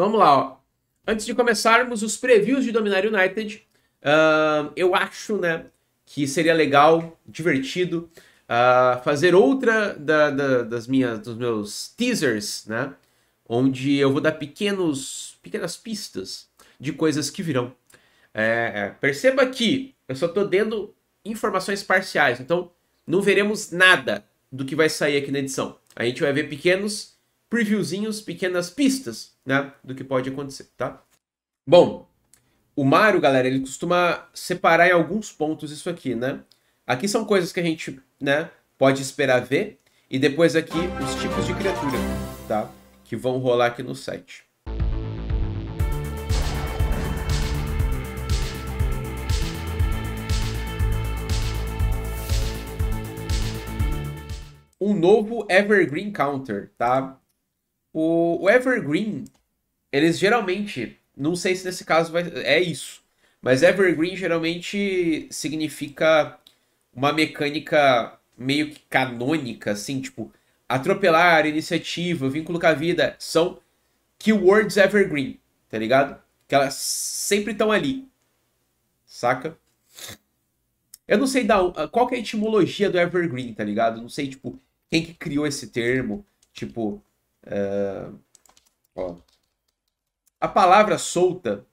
Então vamos lá, ó. Antes de começarmos os previews de Dominar United, uh, eu acho, né, que seria legal, divertido, uh, fazer outra da, da, das minhas, dos meus teasers, né, onde eu vou dar pequenos, pequenas pistas de coisas que virão. É, é, perceba que eu só estou dando informações parciais, então não veremos nada do que vai sair aqui na edição. A gente vai ver pequenos previewzinhos, pequenas pistas, né, do que pode acontecer, tá? Bom, o Mario, galera, ele costuma separar em alguns pontos isso aqui, né? Aqui são coisas que a gente, né, pode esperar ver, e depois aqui os tipos de criatura, tá? Que vão rolar aqui no site. um novo Evergreen Counter, tá? O, o Evergreen, eles geralmente, não sei se nesse caso vai, é isso, mas Evergreen geralmente significa uma mecânica meio que canônica, assim, tipo, atropelar, iniciativa, vínculo com a vida, são keywords evergreen, tá ligado? Que elas sempre estão ali, saca? Eu não sei da, ah, qual é a etimologia do evergreen, tá ligado? Não sei, tipo, quem que criou esse termo, tipo, é, ó. A palavra solta,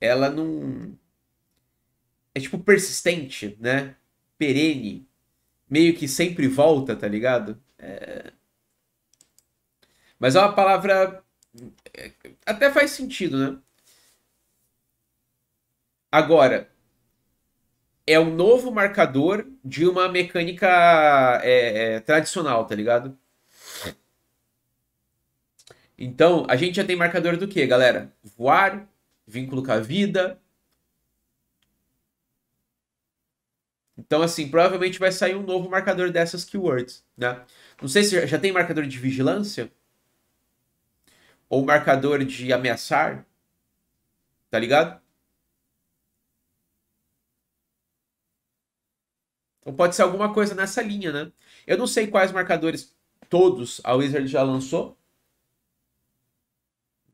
ela não. É tipo persistente, né? Perene. Meio que sempre volta, tá ligado? É... Mas é uma palavra. Até faz sentido, né? Agora, é um novo marcador de uma mecânica é, é, tradicional, tá ligado? Então, a gente já tem marcador do que, galera? Voar, vínculo com a vida. Então, assim, provavelmente vai sair um novo marcador dessas keywords, né? Não sei se já tem marcador de vigilância? Ou marcador de ameaçar? Tá ligado? Então pode ser alguma coisa nessa linha, né? Eu não sei quais marcadores todos a Wizard já lançou,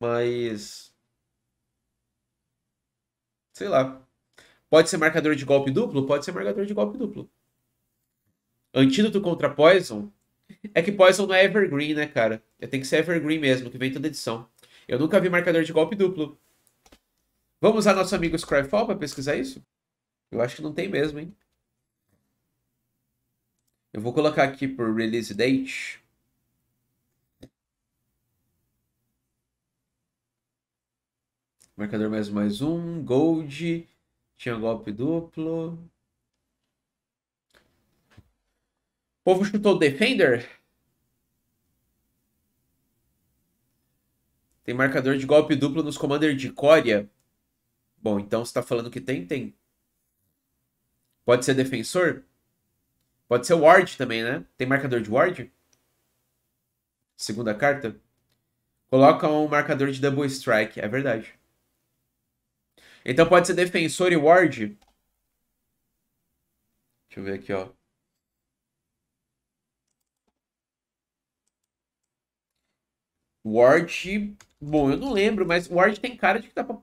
mas. Sei lá. Pode ser marcador de golpe duplo? Pode ser marcador de golpe duplo. Antídoto contra Poison? É que Poison não é Evergreen, né, cara? É, tem que ser Evergreen mesmo, que vem toda edição. Eu nunca vi marcador de golpe duplo. Vamos usar nosso amigo Scryfall para pesquisar isso? Eu acho que não tem mesmo, hein? Eu vou colocar aqui por release date. Marcador mais mais um. Gold. Tinha golpe duplo. O povo chutou Defender. Tem marcador de golpe duplo nos Commander de Coreia. Bom, então você tá falando que tem? Tem. Pode ser defensor? Pode ser Ward também, né? Tem marcador de Ward? Segunda carta? Coloca um marcador de Double Strike, é verdade. Então pode ser defensor e ward. Deixa eu ver aqui, ó. Ward. Bom, eu não lembro, mas Ward tem cara de que dá pra.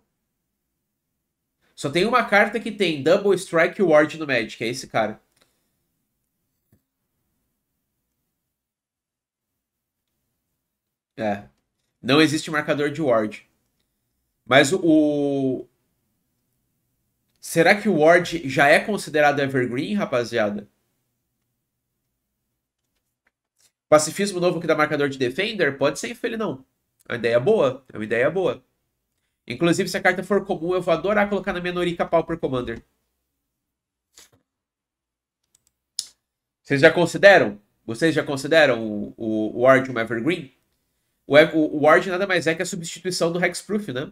Só tem uma carta que tem Double Strike Ward no Magic, é esse cara. É. Não existe marcador de Ward. Mas o, Será que o Ward já é considerado evergreen, rapaziada? Pacifismo novo que dá marcador de Defender? Pode ser filho não. É uma ideia boa. É uma ideia boa. Inclusive, se a carta for comum, eu vou adorar colocar na minha Norica Pauper Commander. Vocês já consideram? Vocês já consideram o, o, o Ward um Evergreen? O, o, o Ward nada mais é que a substituição do Hexproof, né?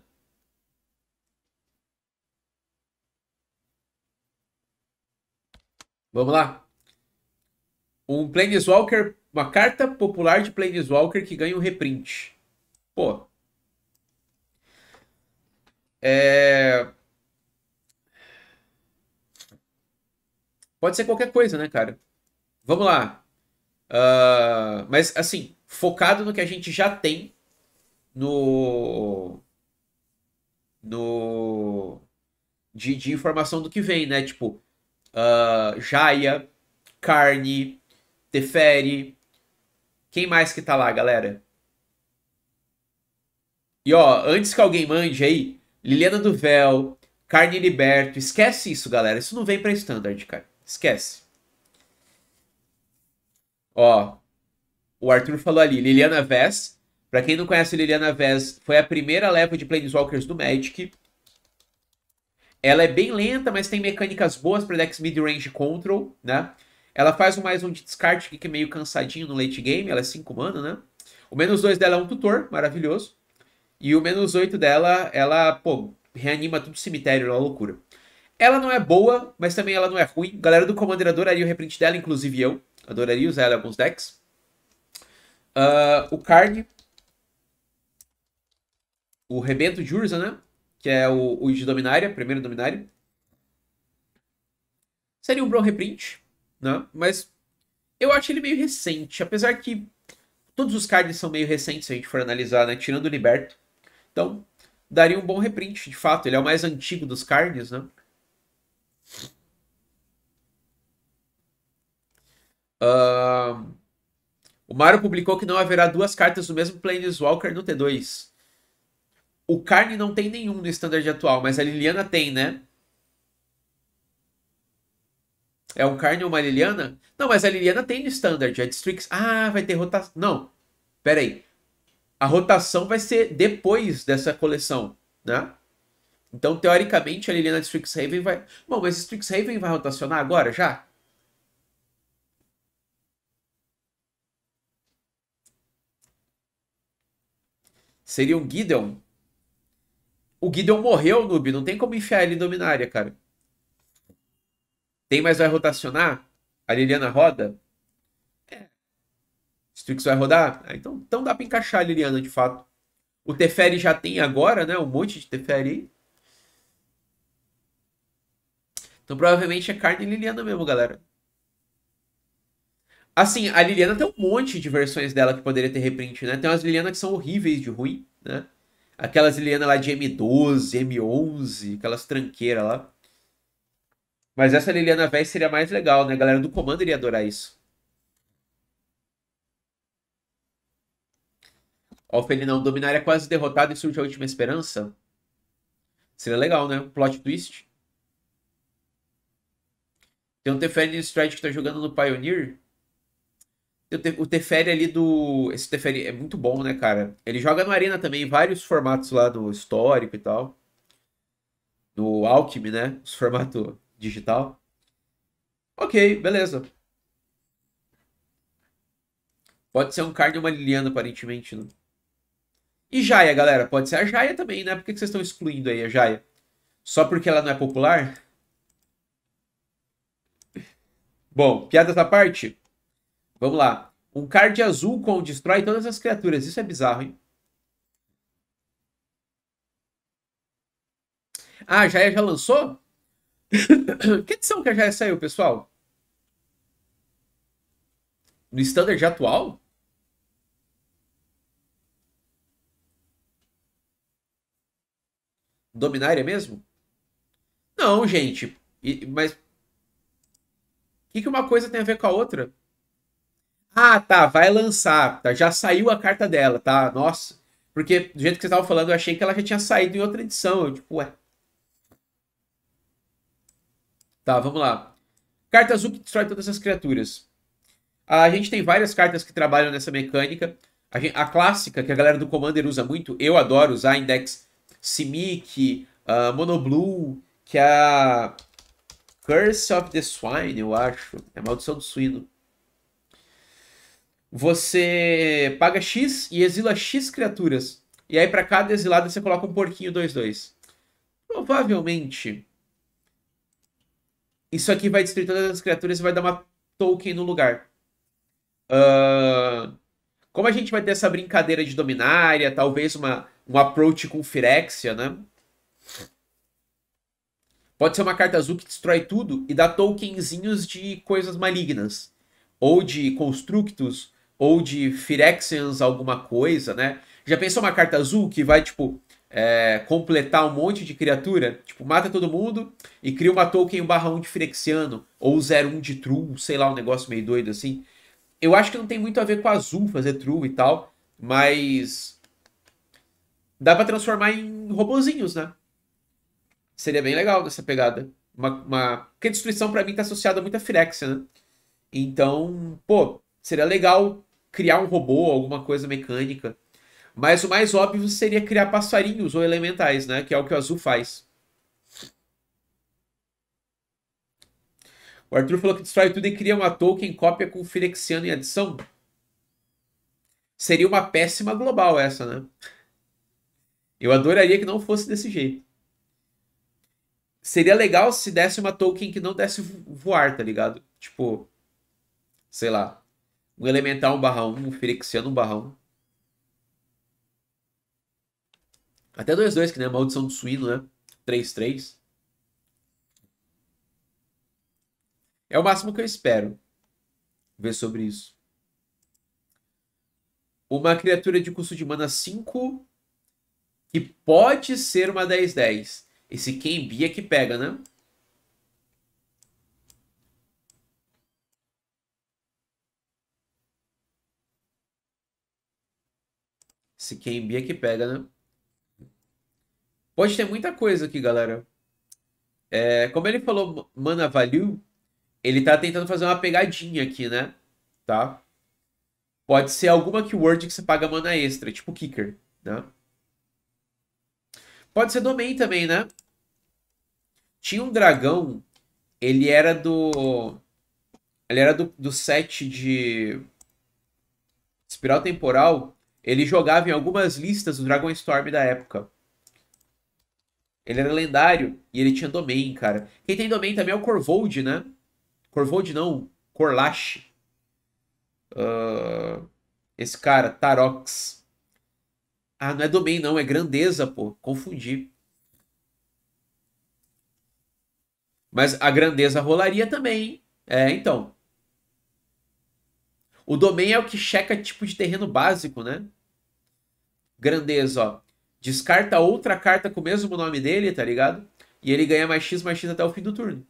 Vamos lá. Um Planeswalker, uma carta popular de Planeswalker que ganha um reprint. Pô. É... Pode ser qualquer coisa, né, cara? Vamos lá. Uh, mas, assim, focado no que a gente já tem no. No. De, de informação do que vem, né? Tipo, uh, ah, Jaya, Carne, Teferi. Quem mais que tá lá, galera? E ó, antes que alguém mande aí, Liliana do Véu, Carne Liberto, esquece isso, galera. Isso não vem pra standard, cara. Esquece. Ó, o Arthur falou ali, Liliana Vess. Pra quem não conhece, Liliana Vess foi a primeira leva de Planeswalkers do Magic. Ela é bem lenta, mas tem mecânicas boas para decks mid-range control, né? Ela faz um mais um de descarte que é meio cansadinho no late game, ela é 5 mana, né? O menos 2 dela é um tutor, maravilhoso. E o menos 8 dela, ela, pô, reanima tudo o cemitério, é uma loucura. Ela não é boa, mas também ela não é ruim. Galera do Commander adoraria o reprint dela, inclusive eu. Adoraria usar ela em alguns decks. Uh, o carne O Rebento de Urza, né? que é o, o de Dominária, primeiro Dominária. Seria um bom reprint, né? Mas eu acho ele meio recente, apesar que todos os cards são meio recentes se a gente for analisar, né? Tirando o Liberto. Então, daria um bom reprint, de fato. Ele é o mais antigo dos cards, né? Uh... O Mario publicou que não haverá duas cartas do mesmo Planeswalker no T2. O Carne não tem nenhum no standard atual, mas a Liliana tem, né? É um Carne ou uma Liliana? Não, mas a Liliana tem no standard. A é Strix. Ah, vai ter rotação. Não. Pera aí. A rotação vai ser depois dessa coleção, né? Então, teoricamente, a Liliana Strixhaven vai. Bom, mas Strixhaven vai rotacionar agora já? Seria um Gideon? O Guido morreu, noob. Não tem como enfiar ele em Dominária, cara. Tem, mas vai rotacionar? A Liliana roda? É. Strix vai rodar? Ah, então, então dá pra encaixar a Liliana, de fato. O Teferi já tem agora, né? Um monte de Teferi aí. Então provavelmente é carne Liliana mesmo, galera. Assim, a Liliana tem um monte de versões dela que poderia ter reprint, né? Tem umas Lilianas que são horríveis de ruim, né? Aquelas Liliana lá de M12, M11, aquelas tranqueiras lá. Mas essa Liliana velha seria mais legal, né? A galera do comando iria adorar isso. Ó, o Felinão Dominária é quase derrotado e surge a última esperança. Seria legal, né? plot twist. Tem um Teferi Stride que tá jogando no Pioneer o Teferi ali do. Esse Teferi é muito bom, né, cara? Ele joga no Arena também, vários formatos lá do histórico e tal. Do Alchemy, né? Os formato digital. Ok, beleza. Pode ser um carne e uma Liliana, aparentemente, né? E Jaya, galera? Pode ser a Jaya também, né? Por que, vocês estão excluindo aí a Jaya? Só porque ela não é popular? Bom, piada da parte. Vamos lá. Um card azul com destrói todas as criaturas. Isso é bizarro, hein? Ah, Jaya já lançou? que edição que a Jaya saiu, pessoal? No standard atual? Dominária mesmo? Não, gente. E, mas. O que, que uma coisa tem a ver com a outra? Ah, tá, vai lançar, tá, já saiu a carta dela, tá? Nossa. Porque do jeito que você estavam falando, eu achei que ela já tinha saído em outra edição. Eu, tipo, ué. Tá, vamos lá. Carta azul que destrói todas as criaturas. Ah, a gente tem várias cartas que trabalham nessa mecânica. A, gente, a clássica, que a galera do Commander usa muito, eu adoro usar, Index Simic, uh, Monoblue, que é a Curse of the Swine, eu acho. É a Maldição do Suíno você paga X e exila X criaturas. E aí, para cada exilado, você coloca um porquinho 2-2. Provavelmente, isso aqui vai destruir todas as criaturas e vai dar uma token no lugar. Uh, como a gente vai ter essa brincadeira de dominária, talvez uma, um approach com Firexia, né? Pode ser uma carta azul que destrói tudo e dá tokenzinhos de coisas malignas. Ou de constructos, ou de Phyrexians alguma coisa, né? Já pensou uma carta azul que vai, tipo, é, completar um monte de criatura? Tipo, mata todo mundo e cria uma token barra 1 de Phyrexiano, ou 0-1 de True, sei lá, um negócio meio doido assim. Eu acho que não tem muito a ver com azul fazer True e tal, mas... Dá pra transformar em robozinhos, né? Seria bem legal nessa pegada. Uma, uma... Porque destruição para mim tá associada muito a Phyrexia, né? Então, pô, seria legal criar um robô, alguma coisa mecânica. Mas o mais óbvio seria criar passarinhos ou elementais, né? Que é o que o Azul faz. O Arthur falou que destrói tudo e cria uma token cópia com Firexiano em adição. Seria uma péssima global essa, né? Eu adoraria que não fosse desse jeito. Seria legal se desse uma token que não desse voar, tá ligado? Tipo, sei lá, um Elemental 1 barra 1, um Firexiano 1 barra 1. Até 2-2, que né? Maldição do Suíno, né? 3-3. É o máximo que eu espero ver sobre isso. Uma criatura de custo de mana 5 que pode ser uma 10-10. Esse Kenbi é que pega, né? Se quem bia que pega, né? Pode ter muita coisa aqui, galera. É, como ele falou, mana value, ele tá tentando fazer uma pegadinha aqui, né? Tá? Pode ser alguma keyword que você paga mana extra, tipo kicker, né? Pode ser domain também, né? Tinha um dragão, ele era do... Ele era do, do set de... Espiral Temporal, ele jogava em algumas listas do Dragon Storm da época. Ele era lendário e ele tinha domain, cara. Quem tem domain também é o Corvold, né? Corvold não, Corlash. Uh, esse cara, Tarox. Ah, não é domain não, é grandeza, pô. Confundi. Mas a grandeza rolaria também, hein? É, então. O domain é o que checa tipo de terreno básico, né? Grandeza, ó. Descarta outra carta com o mesmo nome dele, tá ligado? E ele ganha mais X, mais X até o fim do turno.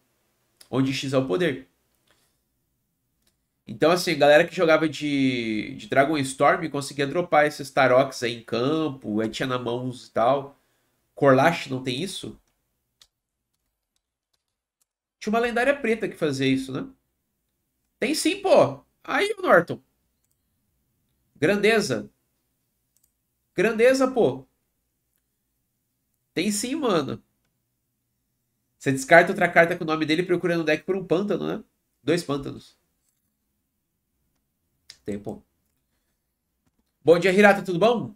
Onde X é o poder. Então, assim, galera que jogava de, de Dragon Storm conseguia dropar esses Tarox aí em campo, aí tinha na mãos e tal. Corlash não tem isso? Tinha uma lendária preta que fazia isso, né? Tem sim, pô. Aí o Norton. Grandeza. Grandeza, pô. Tem sim, mano. Você descarta outra carta com o nome dele procurando o deck por um pântano, né? Dois pântanos. Tempo. Bom dia, Hirata, tudo bom?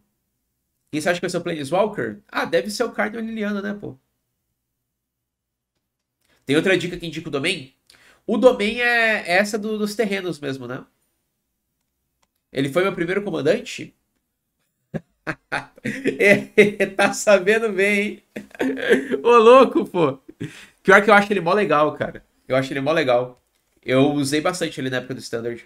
Quem você acha que vai ser o Planeswalker? Ah, deve ser o Cardinal Liliana, né, pô? Tem outra dica que indica o Domain? O Domain é essa do, dos terrenos mesmo, né? Ele foi meu primeiro comandante? É, tá sabendo bem, hein? Ô, louco, pô. Pior que eu acho ele mó legal, cara. Eu acho ele mó legal. Eu usei bastante ele na época do Standard.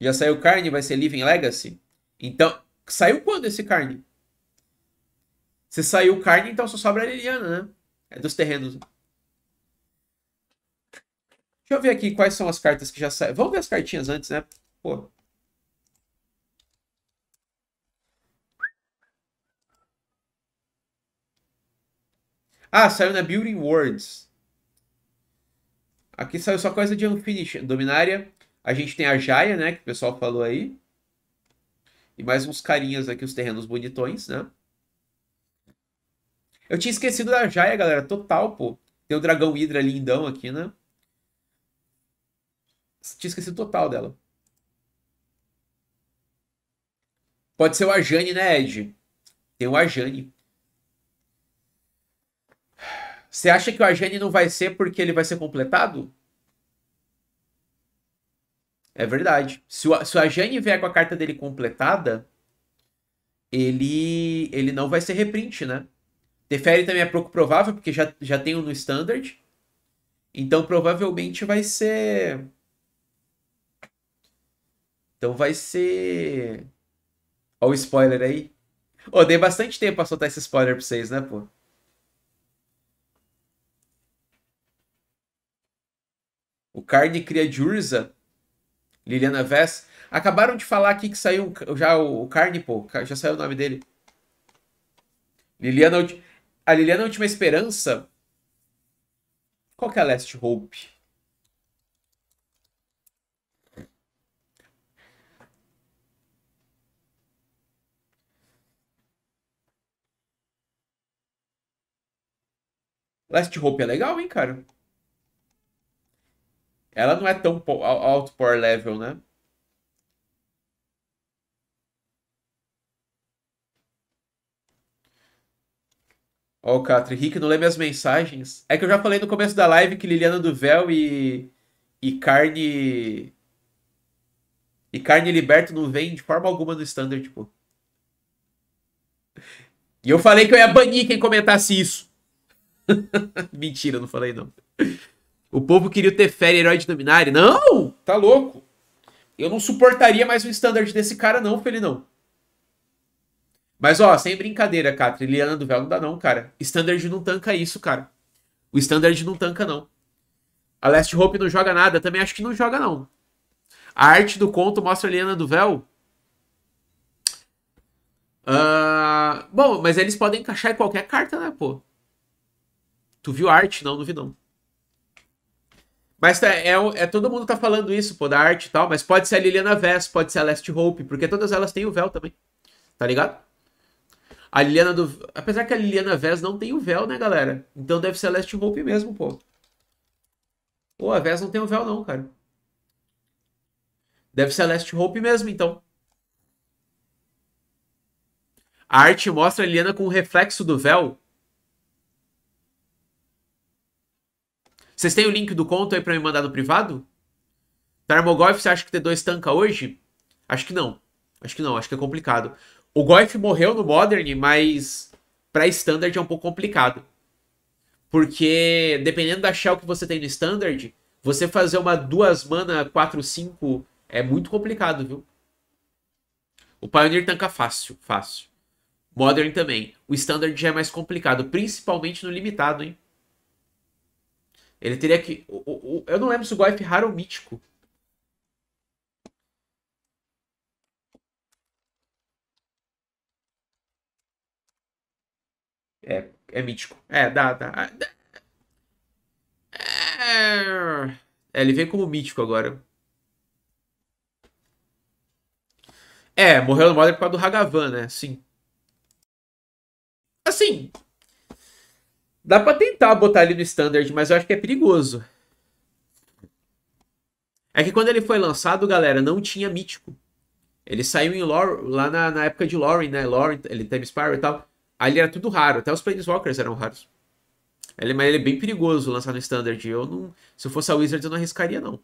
Já saiu Carne, vai ser Living Legacy? Então, saiu quando esse Carne? Se saiu carne, então só sobra a Liliana, né? É dos terrenos. Deixa eu ver aqui quais são as cartas que já saíram. Vamos ver as cartinhas antes, né? Pô. Ah, saiu na Building Words. Aqui saiu só coisa de Unfinished. Dominária. A gente tem a Jaya, né? Que o pessoal falou aí. E mais uns carinhas aqui, os terrenos bonitões, né? Eu tinha esquecido da Jaya, galera. Total, pô. Tem o Dragão Hydra lindão aqui, né? Tinha esquecido total dela. Pode ser o Ajane, né, Ed? Tem o Ajane. Você acha que o Ajane não vai ser porque ele vai ser completado? É verdade. Se o, se o Ajane vier com a carta dele completada, ele, ele não vai ser reprint, né? Teferi também é pouco provável, porque já, já tem um no Standard. Então provavelmente vai ser. Então vai ser. Olha o spoiler aí. oh, dei bastante tempo pra soltar esse spoiler pra vocês, né, pô? O Carne cria Jurza. Liliana Vess. Acabaram de falar aqui que saiu já o Carne, pô. Já saiu o nome dele. Liliana. A Liliana é Última Esperança. Qual que é a Last Hope? Last Hope é legal, hein, cara? Ela não é tão alto power level, né? Ó, o Catri, Rick, não lê minhas mensagens. É que eu já falei no começo da live que Liliana do Véu e. e carne. E carne liberto não vem de forma alguma no standard, pô. E eu falei que eu ia banir quem comentasse isso. Mentira, não falei não. O povo queria ter Teferi herói de Dominari. Não! Tá louco! Eu não suportaria mais um standard desse cara, não, não. Mas, ó, sem brincadeira, Catra, do Velho não dá não, cara. Standard não tanca isso, cara. O Standard não tanca, não. A Last Hope não joga nada, também acho que não joga, não. A arte do conto mostra a Eliana do Véu. Uh, bom, mas eles podem encaixar em qualquer carta, né, pô? Tu viu a arte? Não, não vi, não. Mas tá, é, é, todo mundo tá falando isso, pô, da arte e tal, mas pode ser a Liliana Vess, pode ser a Last Hope, porque todas elas têm o véu também. Tá ligado? A Liliana do. Apesar que a Liliana Vez não tem o véu, né, galera? Então deve ser a Last Hope mesmo, pô. Pô, a Vez não tem o véu, não, cara. Deve ser a Last Hope mesmo, então. A arte mostra a Liliana com o reflexo do véu. Vocês têm o link do conto aí pra me mandar no privado? Tarmogoyf, você acha que T2 tanca hoje? Acho que não. Acho que não, acho que é complicado. O Goif morreu no Modern, mas para Standard é um pouco complicado. Porque dependendo da shell que você tem no Standard, você fazer uma duas mana 4-5 é muito complicado, viu? O Pioneer tanca fácil, fácil. Modern também. O Standard já é mais complicado, principalmente no limitado, hein? Ele teria que. Eu não lembro se o Goif raro ou mítico. É, é mítico. É, dá, dá. Ah, é. é... ele vem como mítico agora. É, morreu no Modern por causa do Hagavan, né? Sim. Assim. Dá pra tentar botar ele no Standard, mas eu acho que é perigoso. É que quando ele foi lançado, galera, não tinha mítico. Ele saiu em lá na, na época de Lauren, né? Lauren, ele tem Spire e tal. Ali era tudo raro, até os Planeswalkers eram raros. Ele, mas ele é bem perigoso lançar no Standard. Eu não, se eu fosse a Wizard eu não arriscaria, não.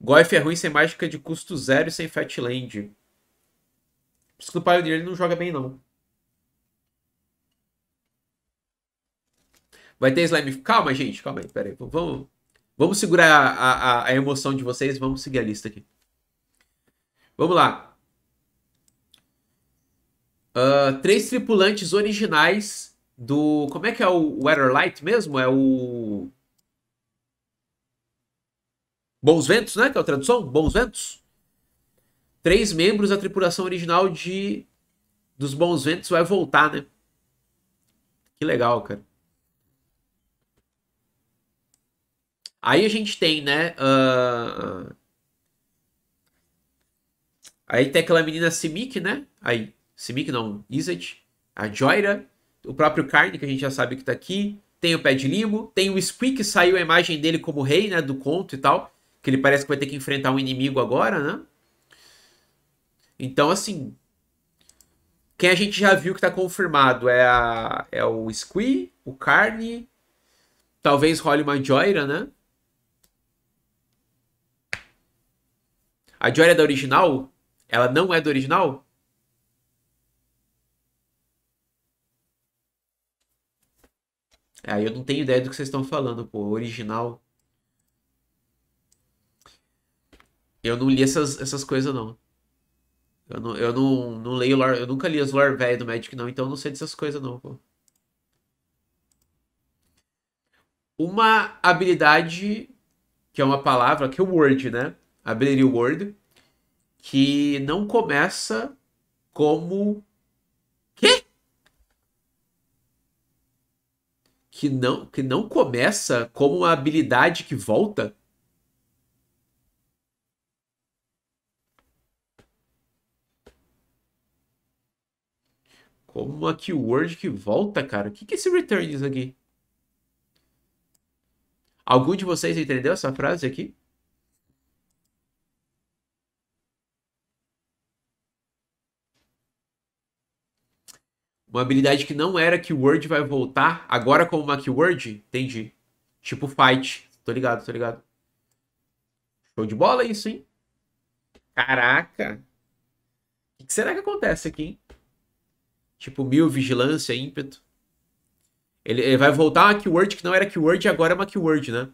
Goif é ruim sem mágica de custo zero e sem Fatland. Por isso que o Pioneer ele não joga bem, não. Vai ter slime. Calma, gente, calma aí, pera aí. Vamos, vamos segurar a, a, a emoção de vocês, vamos seguir a lista aqui. Vamos lá. Uh, três tripulantes originais do. Como é que é o Weatherlight mesmo? É o. Bons Ventos, né? Que é a tradução? Bons Ventos. Três membros da tripulação original de dos Bons Ventos vai voltar, né? Que legal, cara. Aí a gente tem, né? Uh Aí tem aquela menina Simic, né? Aí, Simic não, Izzet. A Joyra. O próprio carne que a gente já sabe que tá aqui. Tem o Pé de Limo. Tem o Squeak, que saiu a imagem dele como rei, né? Do conto e tal. Que ele parece que vai ter que enfrentar um inimigo agora, né? Então, assim. Quem a gente já viu que tá confirmado é, a, é o Squee, o Carne. Talvez role uma Joyra, né? A Joyra é da original? ela não é do original? É, aí eu não tenho ideia do que vocês estão falando, pô. Original. Eu não li essas, essas coisas, não. Eu não, eu não, não leio lore, Eu nunca li as lore velho do Magic, não, então eu não sei dessas coisas, não, pô. Uma habilidade, que é uma palavra, que é o Word, né? Abrir o Word que não começa como. Quê? Que não, que não começa como uma habilidade que volta? Como uma keyword que volta, cara. O que, que é esse returns aqui? Algum de vocês entendeu essa frase aqui? Uma habilidade que não era keyword vai voltar agora como uma keyword? Entendi. Tipo fight. Tô ligado, tô ligado. Show de bola isso, hein? Caraca. O que será que acontece aqui, hein? Tipo mil, vigilância, ímpeto. Ele, ele vai voltar uma keyword que não era keyword e agora é uma keyword, né?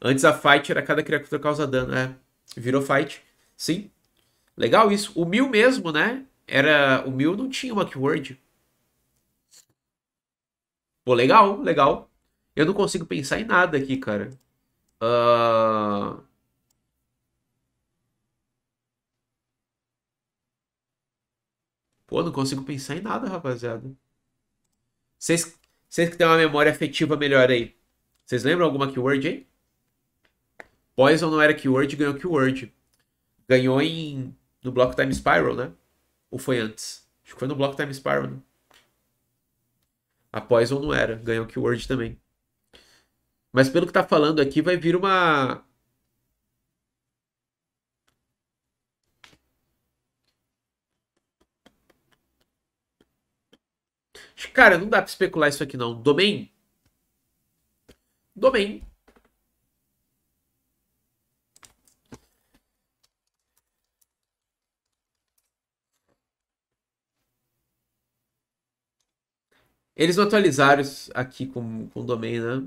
Antes a fight era cada criatura causa dano, é. Virou fight. Sim. Legal isso. O mil mesmo, né? era o meu não tinha uma keyword. Pô, legal, legal. Eu não consigo pensar em nada aqui, cara. Uh... Pô, não consigo pensar em nada, rapaziada. Vocês, vocês que têm uma memória afetiva melhor aí. Vocês lembram alguma keyword aí? Poison não era keyword, ganhou keyword. Ganhou em no bloco Time Spiral, né? Ou foi antes? Acho que foi no Block Time Spiral, né? A Poison não era, ganhou Keyword também. Mas pelo que tá falando aqui, vai vir uma. Cara, não dá pra especular isso aqui não. Domain? Domain. Eles não atualizaram aqui com, com domain, né?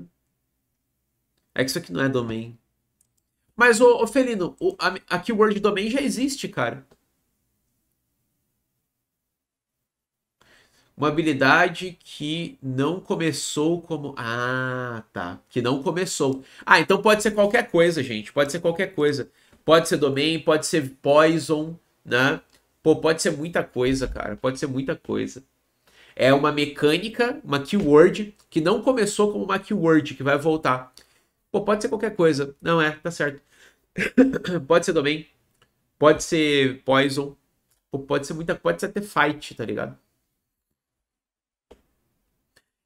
É que isso aqui não é domain. Mas, ô, ô Felino, o, a, a keyword domain já existe, cara. Uma habilidade que não começou como. Ah, tá. Que não começou. Ah, então pode ser qualquer coisa, gente. Pode ser qualquer coisa. Pode ser domain, pode ser poison, né? Pô, pode ser muita coisa, cara. Pode ser muita coisa é uma mecânica, uma keyword, que não começou como uma keyword, que vai voltar. Pô, pode ser qualquer coisa. Não é, tá certo. pode ser domain, pode ser poison, pode ser muita, pode ser até fight, tá ligado?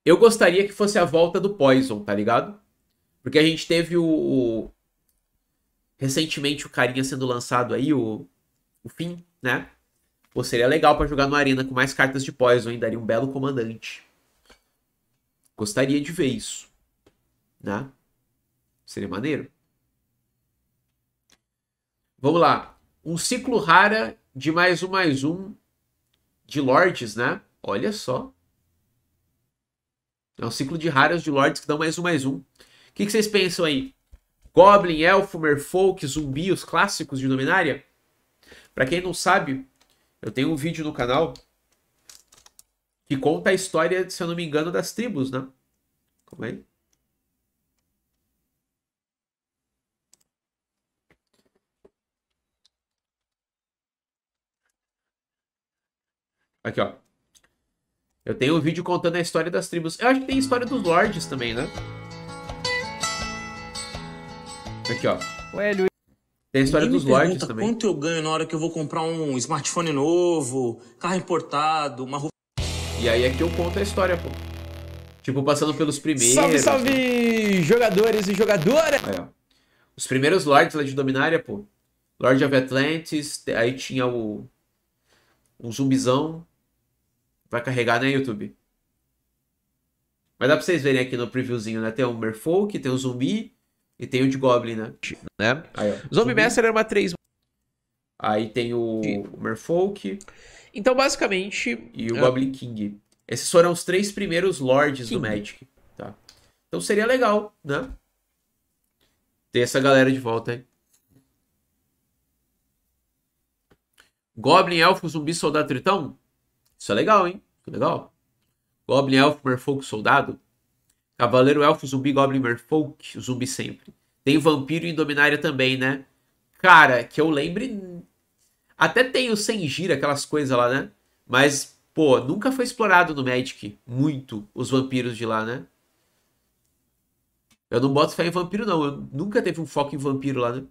Eu gostaria que fosse a volta do poison, tá ligado? Porque a gente teve o, o recentemente o carinha sendo lançado aí, o, o fim, né? Pô, seria legal para jogar no Arena com mais cartas de Poison, hein? Daria um belo comandante. Gostaria de ver isso. Né? Seria maneiro. Vamos lá. Um ciclo rara de mais um mais um de Lords, né? Olha só. É um ciclo de raras de Lords que dão mais um mais um. O que, que vocês pensam aí? Goblin, Elfo, Merfolk, Zumbi, os clássicos de Dominária? Para quem não sabe, eu tenho um vídeo no canal que conta a história, se eu não me engano, das tribos, né? Como é? Aqui, ó. Eu tenho um vídeo contando a história das tribos. Eu acho que tem história dos lords também, né? Aqui, ó. Ué, Luiz. Tem a história Ninguém dos Lords também. Quanto eu ganho na hora que eu vou comprar um smartphone novo, carro importado, uma roupa. E aí é que eu conto a história, pô. Tipo, passando pelos primeiros. Salve, salve, né? jogadores e jogadoras! Aí, Os primeiros Lords lá de Dominária, pô. Lord of Atlantis, aí tinha o. Um zumbizão. Vai carregar, né, YouTube? Mas dá pra vocês verem aqui no previewzinho, né? Tem o um Merfolk, tem o um zumbi, e tem o de Goblin, né? né? Aí, Zombie Master era uma 3. Aí tem o, o Merfolk. Então, basicamente. E o é Goblin King. Esses foram os três primeiros lords King. do Magic. Tá? Então seria legal, né? Ter essa galera de volta aí. Goblin, Elfo, Zumbi, Soldado, Tritão? Isso é legal, hein? Legal. Goblin, Elfo, Merfolk, Soldado? Cavaleiro, elfo, zumbi, goblin, merfolk, zumbi sempre. Tem vampiro e Indominária também, né? Cara, que eu lembre. Até tem o Senjir, aquelas coisas lá, né? Mas, pô, nunca foi explorado no Magic muito os vampiros de lá, né? Eu não boto fé em vampiro, não. Eu nunca teve um foco em vampiro lá, né?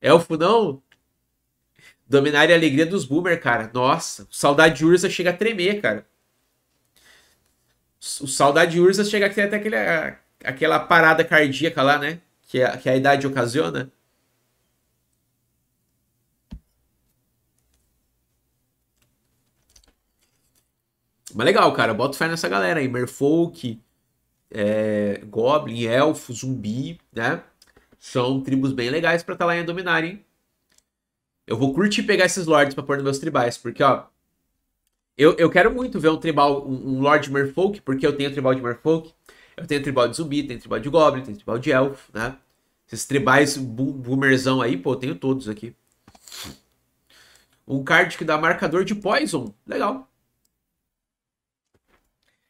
Elfo, não? Dominar é a alegria dos boomer, cara. Nossa, saudade de Ursa chega a tremer, cara o Saudade Ursa chega aqui até aquele, aquela parada cardíaca lá, né? Que a, é, que é a idade ocasiona. Mas legal, cara. Bota fé nessa galera aí. Merfolk, é, Goblin, Elfo, Zumbi, né? São tribos bem legais pra estar tá lá em dominar, hein? Eu vou curtir pegar esses lords pra pôr nos meus tribais. Porque, ó, eu, eu quero muito ver um tribal, um, um Lord Merfolk, porque eu tenho tribal de Merfolk, eu tenho tribal de zumbi, tenho tribal de goblin, tenho tribal de elfo, né? Esses tribais boomerzão aí, pô, eu tenho todos aqui. Um card que dá marcador de poison. Legal.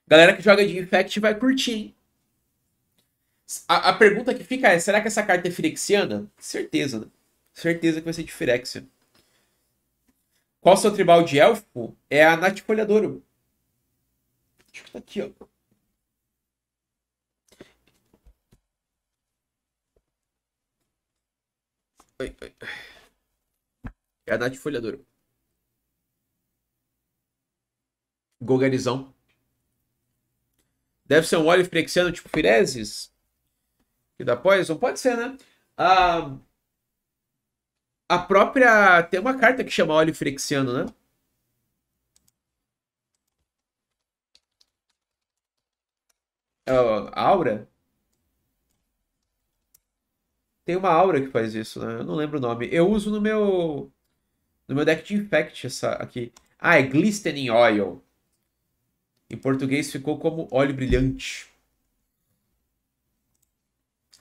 Galera que joga de Infect vai curtir, hein? A, a pergunta que fica é, será que essa carta é firexiana? Certeza, né? Certeza que vai ser de firexia. Qual seu tribal de elfo? É a Natifolhadora. Acho que tá aqui, ó. É a Natifolhadora. Gogarizão. Deve ser um óleo frexiano tipo Fireses? Que dá poison? Pode ser, né? Ah a própria. Tem uma carta que chama óleo frexiano, né? Uh, aura? Tem uma aura que faz isso, né? Eu não lembro o nome. Eu uso no meu. No meu deck de Infect essa aqui. Ah, é Glistening Oil. Em português ficou como óleo brilhante.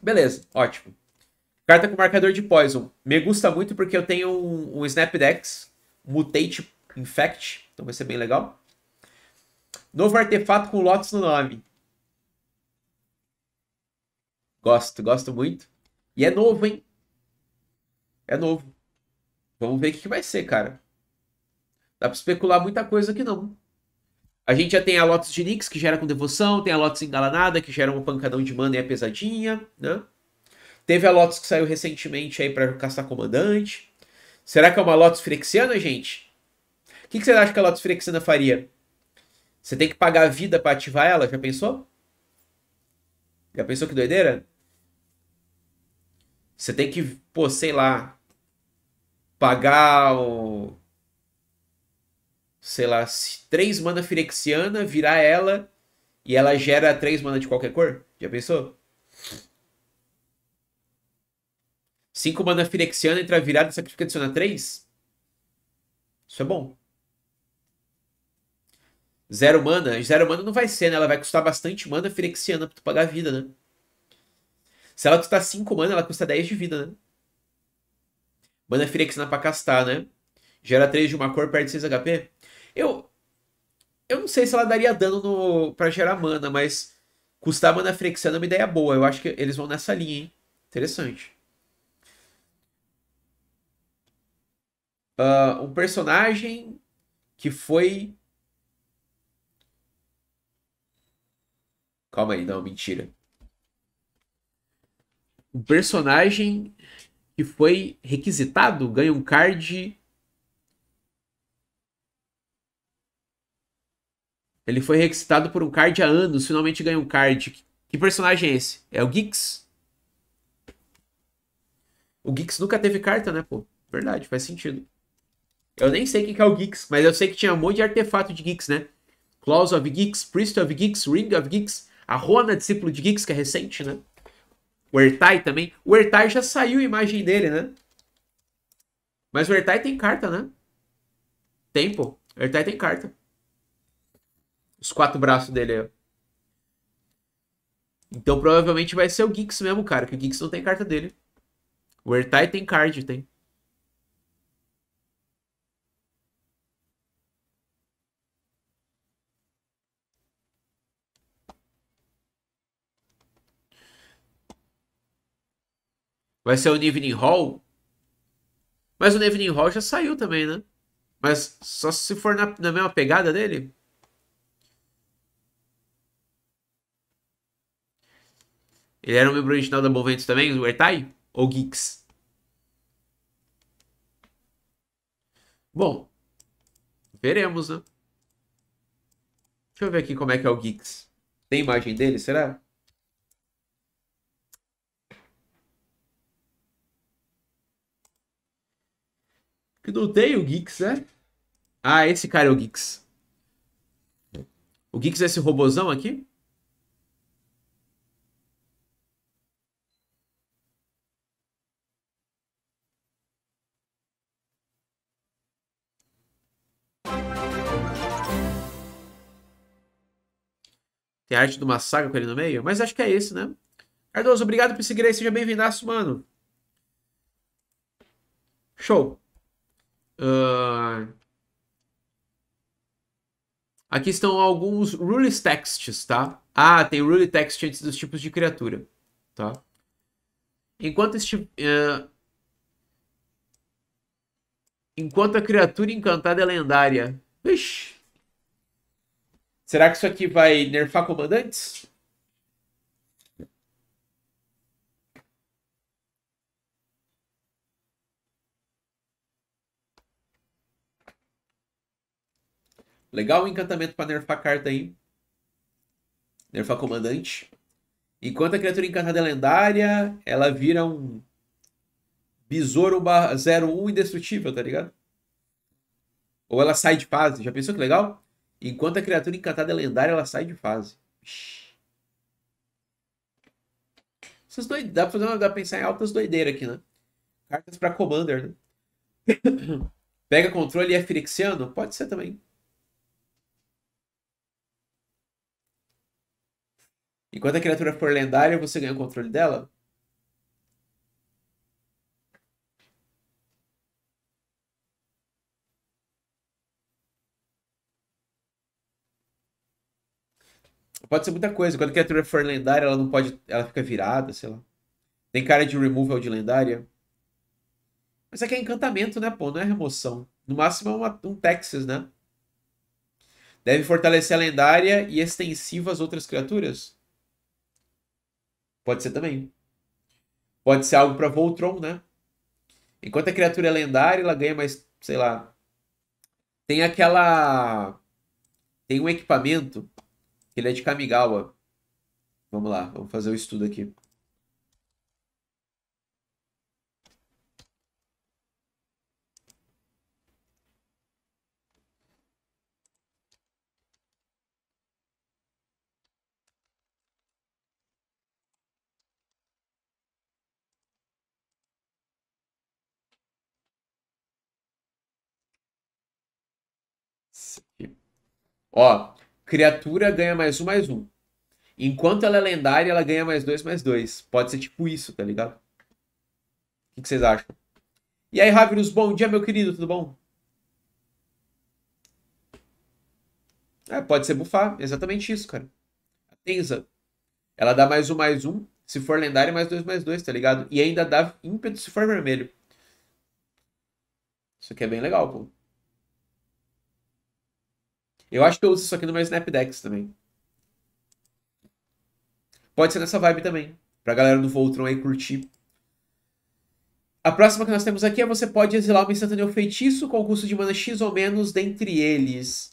Beleza, ótimo. Carta com marcador de Poison. Me gusta muito porque eu tenho um, um Snapdex, Mutate Infect, então vai ser bem legal. Novo artefato com Lotus no nome. Gosto, gosto muito. E é novo, hein? É novo. Vamos ver o que vai ser, cara. Dá pra especular muita coisa aqui não. A gente já tem a Lotus de Nix, que gera com devoção, tem a Lotus engalanada, que gera um pancadão de mana e é pesadinha, né? Teve a Lotus que saiu recentemente aí para caçar comandante. Será que é uma Lotus Firexiana, gente? O que, que você acha que a Lotus Firexiana faria? Você tem que pagar a vida para ativar ela, já pensou? Já pensou que doideira? Você tem que, pô, sei lá, pagar o sei lá, três mana firexiana, virar ela e ela gera três mana de qualquer cor? Já pensou? 5 mana Finexiana, entra virada, e sacrifica adiciona 3. Isso é bom. 0 mana. 0 mana não vai ser, né? Ela vai custar bastante mana Finexiana pra tu pagar a vida, né? Se ela custar 5 mana, ela custa 10 de vida, né? Mana Finexiana pra castar, né? Gera 3 de uma cor, perde 6 HP. Eu. Eu não sei se ela daria dano no... pra gerar mana, mas. Custar mana Finexiana é uma ideia boa. Eu acho que eles vão nessa linha, hein? Interessante. uh, ah, um personagem que foi. Calma aí, não, mentira. Um personagem que foi requisitado ganha um card. Ele foi requisitado por um card há anos, finalmente ganha um card. Que personagem é esse? É o Gix? O Gix nunca teve carta, né, pô? Verdade, faz sentido. Eu nem sei o que é o Geeks, mas eu sei que tinha um monte de artefato de Geeks, né? Claws of Geeks, Priest of Geeks, Ring of Geeks, a Rona, discípulo de Geeks, que é recente, né? O Ertai também. O Ertai já saiu a imagem dele, né? Mas o Ertai tem carta, né? Tempo. O Ertai tem carta. Os quatro braços dele, ó. Então provavelmente vai ser o Geeks mesmo, cara, que o Geeks não tem carta dele. O Ertai tem card, tem. Vai ser o Niven Hall? Mas o Niven Hall já saiu também, né? Mas só se for na, na mesma pegada dele? Ele era um membro original da Boventus também, o Ertai? Ou Geeks? Bom, veremos, né? Deixa eu ver aqui como é que é o Geeks. Tem imagem dele, será? que não tem o Geeks, né? Ah, esse cara é o Geeks. O Geeks é esse robozão aqui? Tem arte de uma saga com ele no meio? Mas acho que é esse, né? Cardoso, obrigado por seguir aí. Seja bem-vindaço, mano. Show. Uh... Aqui estão alguns rule texts, tá? Ah, tem rule text antes dos tipos de criatura, tá? Enquanto este... Uh... Enquanto a criatura encantada é lendária. Ixi. Será que isso aqui vai nerfar comandantes? Legal o encantamento pra nerfar a carta aí. Nerfar comandante. Enquanto a criatura encantada é lendária, ela vira um besouro 01 indestrutível, tá ligado? Ou ela sai de fase. Já pensou que legal? Enquanto a criatura encantada é lendária, ela sai de fase. Essas doideiras. Dá pra, fazer uma... Dá pra pensar em altas doideiras aqui, né? Cartas pra Commander, né? Pega controle e é frixiano? Pode ser também. E quando a criatura for lendária, você ganha o controle dela? Pode ser muita coisa. Quando a criatura for lendária, ela não pode. Ela fica virada, sei lá. Tem cara de removal de lendária. Mas aqui é encantamento, né, pô? Não é remoção. No máximo é uma, um Texas, né? Deve fortalecer a lendária e extensiva às outras criaturas? Pode ser também. Pode ser algo para Voltron, né? Enquanto a criatura é lendária, ela ganha mais, sei lá. Tem aquela. Tem um equipamento. Ele é de Kamigawa. Vamos lá, vamos fazer o um estudo aqui. Ó, criatura ganha mais um, mais um. Enquanto ela é lendária, ela ganha mais dois, mais dois. Pode ser tipo isso, tá ligado? O que vocês acham? E aí, Ravirus, bom dia, meu querido, tudo bom? É, pode ser bufar, exatamente isso, cara. A Tenza, ela dá mais um, mais um. Se for lendário, mais dois, mais dois, tá ligado? E ainda dá ímpeto se for vermelho. Isso aqui é bem legal, pô. Eu acho que eu uso isso aqui no meu Snapdex também. Pode ser nessa vibe também. Pra galera do Voltron aí curtir. A próxima que nós temos aqui é você pode exilar um instantâneo feitiço com custo de mana X ou menos dentre eles.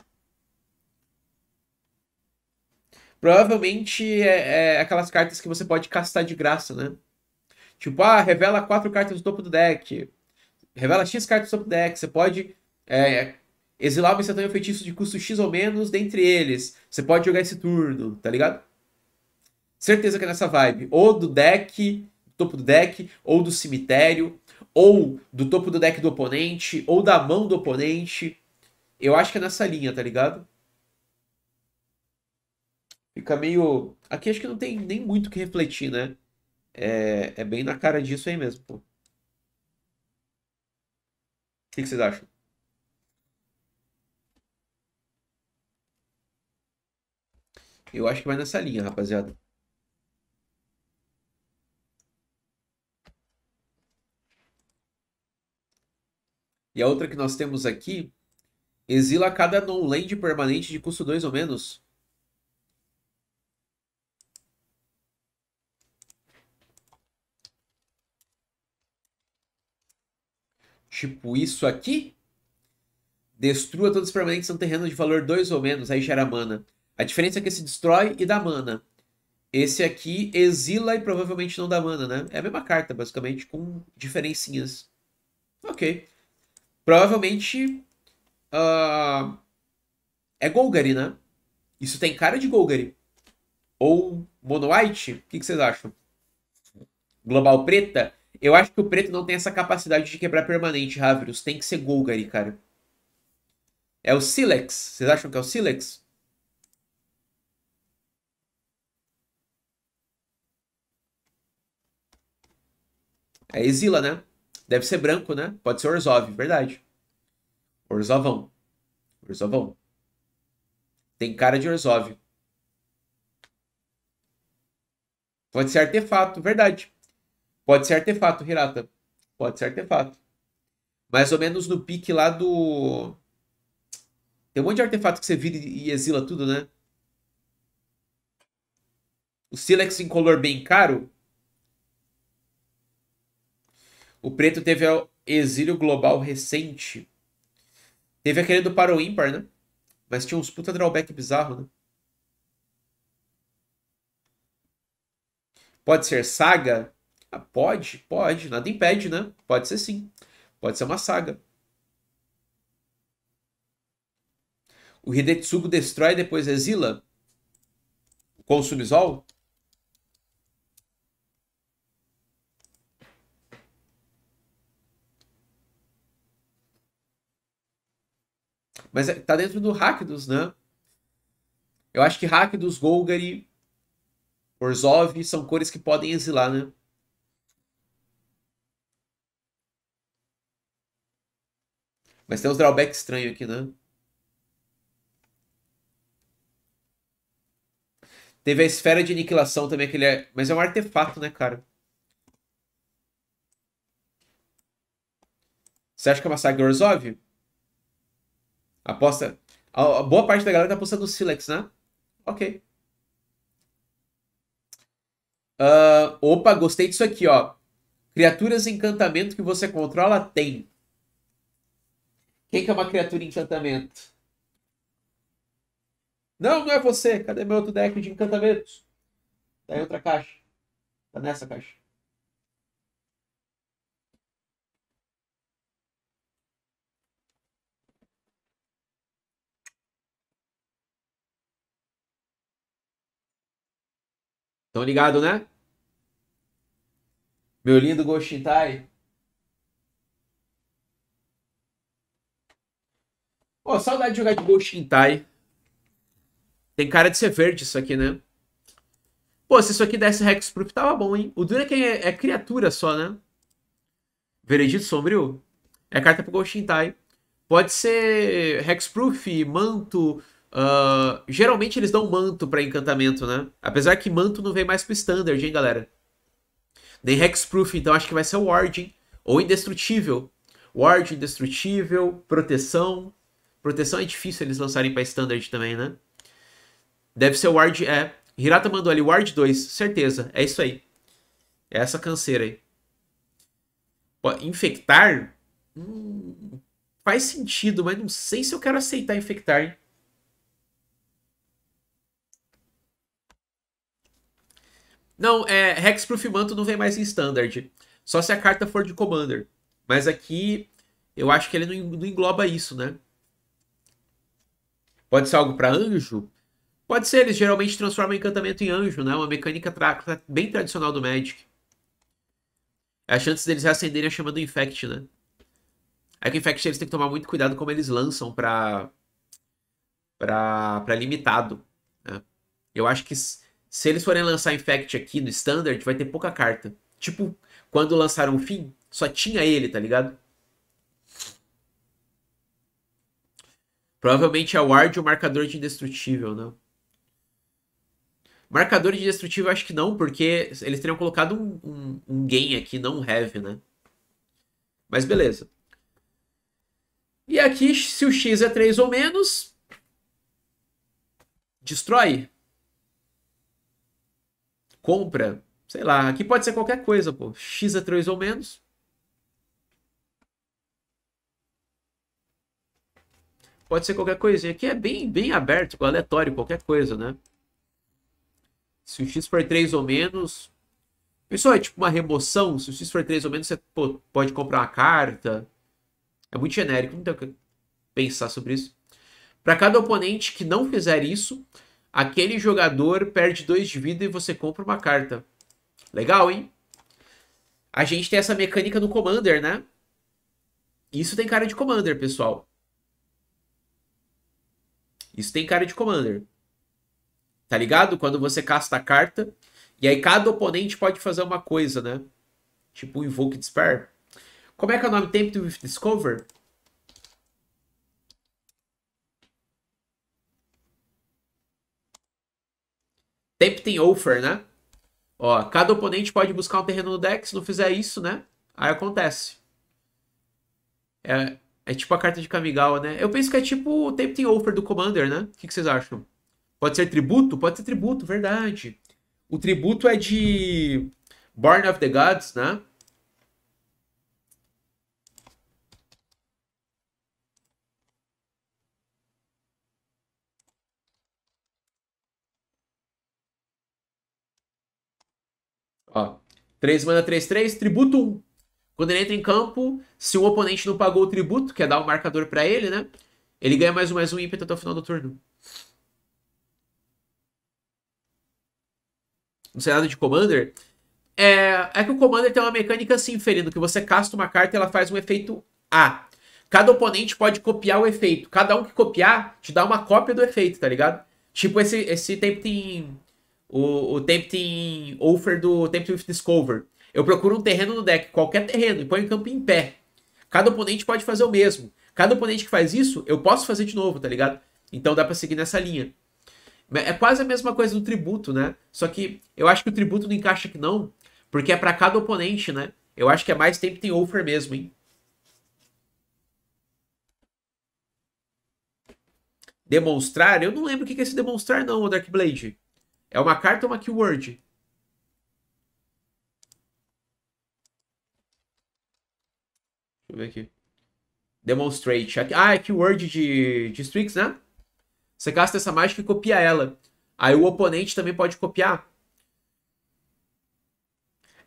Provavelmente é, é aquelas cartas que você pode castar de graça, né? Tipo, ah, revela quatro cartas do topo do deck. Revela X cartas do topo do deck. Você pode é, Exilar uma instantânea um feitiço de custo X ou menos dentre eles. Você pode jogar esse turno, tá ligado? Certeza que é nessa vibe. Ou do deck, topo do deck, ou do cemitério, ou do topo do deck do oponente, ou da mão do oponente. Eu acho que é nessa linha, tá ligado? Fica meio. Aqui acho que não tem nem muito o que refletir, né? É, é bem na cara disso aí mesmo, pô. O que vocês acham? Eu acho que vai nessa linha, rapaziada. E a outra que nós temos aqui, exila cada non-land permanente de custo 2 ou menos. Tipo isso aqui? Destrua todos os permanentes no terreno de valor 2 ou menos, aí gera mana. A diferença é que esse destrói e dá mana. Esse aqui exila e provavelmente não dá mana, né? É a mesma carta, basicamente, com diferencinhas. Ok. Provavelmente. Uh, é Golgari, né? Isso tem cara de Golgari. Ou Mono White? O que, que vocês acham? Global Preta? Eu acho que o preto não tem essa capacidade de quebrar permanente, Ravirus. Tem que ser Golgari, cara. É o Silex. Vocês acham que é o Silex? É Exila, né? Deve ser branco, né? Pode ser Orzov, verdade. Orzovão. Orzovão. Tem cara de Orzov. Pode ser artefato, verdade. Pode ser artefato, Hirata. Pode ser artefato. Mais ou menos no pique lá do. Tem um monte de artefato que você vira e exila tudo, né? O Silex em color bem caro o preto teve o exílio global recente. Teve aquele do Paro Ímpar, né? Mas tinha uns puta drawback bizarro, né? Pode ser saga? Ah, pode, pode. Nada impede, né? Pode ser sim. Pode ser uma saga. O Hidetsugo destrói e depois exila? o Sumizol? Mas é, tá dentro do Rakdos, né? Eu acho que Rakdos, Golgari, Orzhov são cores que podem exilar, né? Mas tem uns drawbacks estranhos aqui, né? Teve a esfera de aniquilação também, que ele é... Mas é um artefato, né, cara? Você acha que é uma saga Orzhov? Aposta. A boa parte da galera tá apostando no Silex, né? Ok. Uh, opa, gostei disso aqui, ó. Criaturas encantamento que você controla tem. Quem que é uma criatura encantamento? Não, não é você. Cadê meu outro deck de encantamentos? Tá em outra caixa. Tá nessa caixa. Estão ligados, né? Meu lindo Goshintai. Pô, saudade de jogar de Goshintai. Tem cara de ser verde isso aqui, né? Pô, se isso aqui desse Hexproof, tava bom, hein? O duro é é, é criatura só, né? Veredito Sombrio. É carta pro Goshintai. Pode ser Hexproof, Manto, Uh, geralmente eles dão manto para encantamento, né? Apesar que manto não vem mais pro standard, hein, galera? Nem hexproof, então acho que vai ser o Ward, Ou indestrutível. Ward, indestrutível, proteção. Proteção é difícil eles lançarem pra standard também, né? Deve ser o Ward, é. Hirata mandou ali Ward 2, certeza. É isso aí. É essa canseira aí. Pô, infectar? Hum, faz sentido, mas não sei se eu quero aceitar infectar, hein? Não, é, Hexproof Manto não vem mais em Standard. Só se a carta for de Commander. Mas aqui, eu acho que ele não, engloba isso, né? Pode ser algo para anjo? Pode ser, eles geralmente transformam encantamento em anjo, né? Uma mecânica tra bem tradicional do Magic. É a chance deles reacenderem a chama do Infect, né? É que o Infect eles têm que tomar muito cuidado como eles lançam pra, pra, limitado. Né? Eu acho que se eles forem lançar Infect aqui no Standard, vai ter pouca carta. Tipo, quando lançaram o Fim, só tinha ele, tá ligado? Provavelmente a é Ward o Marcador de Indestrutível, né? Marcador de Indestrutível acho que não, porque eles teriam colocado um, um, um gain aqui, não um heavy, né? Mas beleza. E aqui, se o X é 3 ou menos, destrói compra, sei lá, aqui pode ser qualquer coisa, pô, x a é 3 ou menos. Pode ser qualquer coisinha. Aqui é bem, bem aberto, tipo, aleatório, qualquer coisa, né? Se o x for 3 ou menos, Pessoal, é tipo uma remoção. Se o X for 3 ou menos, você pô, pode comprar uma carta. É muito genérico, não tem o que pensar sobre isso. Para cada oponente que não fizer isso, Aquele jogador perde 2 de vida e você compra uma carta. Legal, hein? A gente tem essa mecânica no Commander, né? Isso tem cara de Commander, pessoal. Isso tem cara de Commander. Tá ligado? Quando você casta a carta. E aí cada oponente pode fazer uma coisa, né? Tipo o Invoke Despair. Como é que é o nome? Tempo to Discover? Tempting Offer, né? Ó, cada oponente pode buscar um terreno no deck, se não fizer isso, né? Aí acontece. É, é tipo a carta de Kamigawa, né? Eu penso que é tipo o Tempting Offer do Commander, né? O que, que vocês acham? Pode ser tributo? Pode ser tributo, verdade. O tributo é de Born of the Gods, né? Ó, 3 mana 3, 3, tributo 1. Quando ele entra em campo, se o oponente não pagou o tributo, que é dar o um marcador para ele, né? Ele ganha mais um, mais um ímpeto até o final do turno. Não sei nada de Commander. É, é que o Commander tem uma mecânica assim, ferindo que você casta uma carta e ela faz um efeito A. Cada oponente pode copiar o efeito. Cada um que copiar te dá uma cópia do efeito, tá ligado? Tipo, esse, esse tempo tem o, o Tempting Offer do Tempting with Discover. Eu procuro um terreno no deck, qualquer terreno, e ponho o campo em pé. Cada oponente pode fazer o mesmo. Cada oponente que faz isso, eu posso fazer de novo, tá ligado? Então dá pra seguir nessa linha. É quase a mesma coisa do tributo, né? Só que eu acho que o tributo não encaixa aqui não, porque é para cada oponente, né? Eu acho que é mais tempo tem offer mesmo, hein? Demonstrar? Eu não lembro o que é esse demonstrar não, Dark Blade. É uma carta ou uma keyword? Deixa eu ver aqui. Demonstrate. Ah, é keyword de, de Strix, né? Você gasta essa mágica e copia ela. Aí o oponente também pode copiar.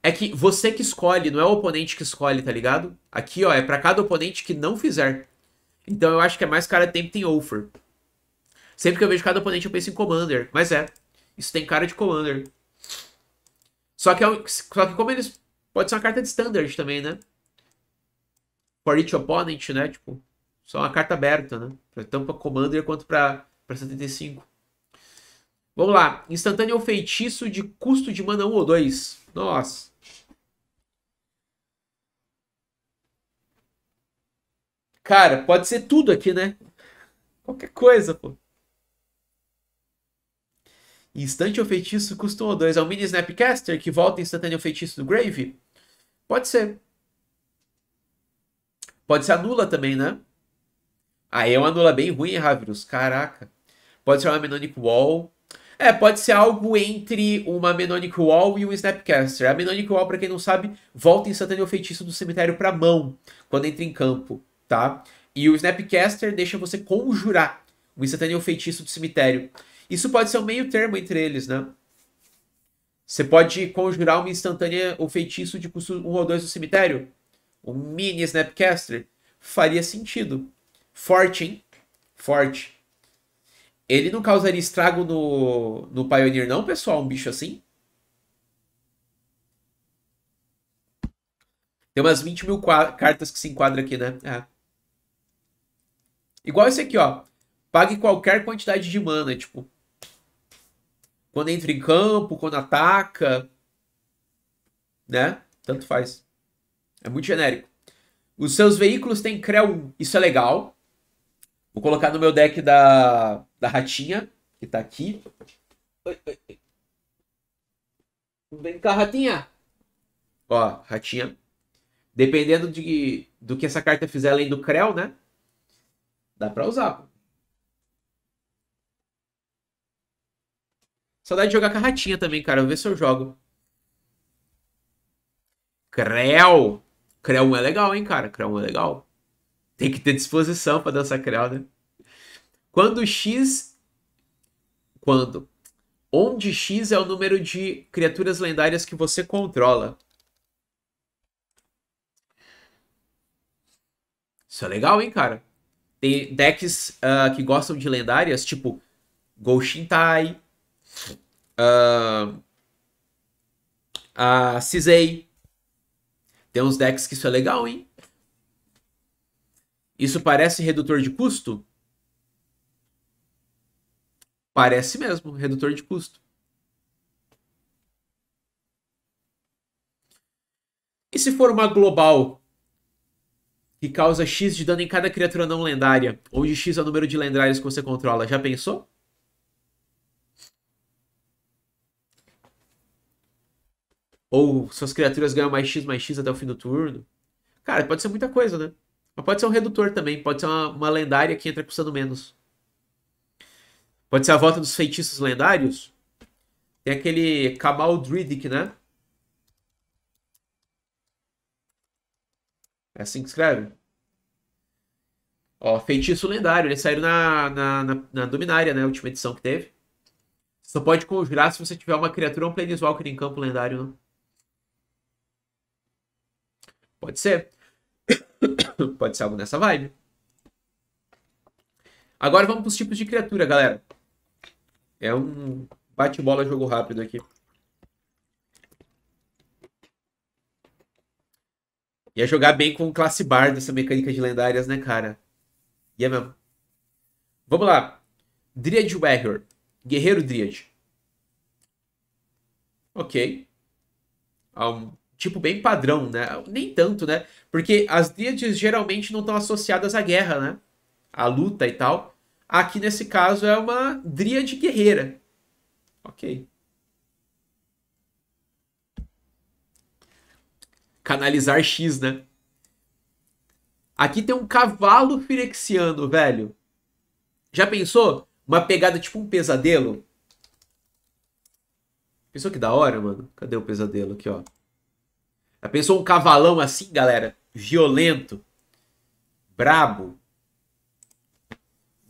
É que você que escolhe, não é o oponente que escolhe, tá ligado? Aqui, ó, é para cada oponente que não fizer. Então eu acho que é mais cara tempo tem offer. Sempre que eu vejo cada oponente eu penso em Commander, mas é. Isso tem cara de Commander. Só que, é só que como eles... Pode ser uma carta de Standard também, né? For each opponent, né? Tipo, só uma carta aberta, né? Tanto pra Commander quanto pra, pra 75. Vamos lá. Instantâneo feitiço de custo de mana 1 ou 2. Nossa. Cara, pode ser tudo aqui, né? Qualquer coisa, pô. Instante ou feitiço custou 2. É um mini Snapcaster que volta instantâneo feitiço do Grave? Pode ser. Pode ser anula também, né? Aí é uma anula bem ruim, hein, Ravirus? Caraca. Pode ser uma Menonic Wall. É, pode ser algo entre uma Menonic Wall e um Snapcaster. A Menonic Wall, pra quem não sabe, volta instantâneo feitiço do cemitério pra mão quando entra em campo, tá? E o Snapcaster deixa você conjurar o instantâneo feitiço do cemitério. Isso pode ser um meio termo entre eles, né? Você pode conjurar uma instantânea ou feitiço de custo 1 ou 2 do cemitério. Um mini Snapcaster. Faria sentido. Forte, hein? Forte. Ele não causaria estrago no, no Pioneer, não, pessoal? Um bicho assim? Tem umas 20 mil cartas que se enquadram aqui, né? É. Igual esse aqui, ó. Pague qualquer quantidade de mana, tipo. Quando entra em campo, quando ataca. Né? Tanto faz. É muito genérico. Os seus veículos têm Creu 1. Isso é legal. Vou colocar no meu deck da, da ratinha, que tá aqui. Oi, oi, oi. Vem cá, ratinha. Ó, ratinha. Dependendo de, do que essa carta fizer além do Creu, né? Dá pra usar. Saudade de jogar com a ratinha também, cara. Vou ver se eu jogo. Creu! Creu é legal, hein, cara? Creu é legal. Tem que ter disposição para dançar Creu, né? Quando X. Quando? Onde X é o número de criaturas lendárias que você controla. Isso é legal, hein, cara? Tem decks uh, que gostam de lendárias, tipo Goshin Uh, a Cisei. Tem uns decks que isso é legal, hein? Isso parece redutor de custo? Parece mesmo, redutor de custo. E se for uma global que causa X de dano em cada criatura não lendária, onde X é o número de lendárias que você controla, já pensou? Ou suas criaturas ganham mais X, mais X até o fim do turno. Cara, pode ser muita coisa, né? Mas pode ser um redutor também. Pode ser uma, uma lendária que entra custando menos. Pode ser a volta dos feitiços lendários. Tem aquele Cabal Druidic, né? É assim que escreve? Ó, feitiço lendário. Ele saiu na, na, na, na Dominária, né? A última edição que teve. Só pode conjurar se você tiver uma criatura ou um Planeswalker em campo lendário, né? Pode ser. Pode ser algo nessa vibe. Agora vamos para os tipos de criatura, galera. É um bate-bola jogo rápido aqui. Ia é jogar bem com classe bard essa mecânica de lendárias, né, cara? Ia é mesmo. Vamos lá. Dryad Warrior. Guerreiro Dryad. Ok. Um, tipo bem padrão, né? Nem tanto, né? Porque as Deities geralmente não estão associadas à guerra, né? À luta e tal. Aqui nesse caso é uma Dríade guerreira. Ok. Canalizar X, né? Aqui tem um cavalo firexiano, velho. Já pensou? Uma pegada tipo um pesadelo? Pensou que da hora, mano? Cadê o pesadelo aqui, ó? Já pensou um cavalão assim, galera? Violento, brabo,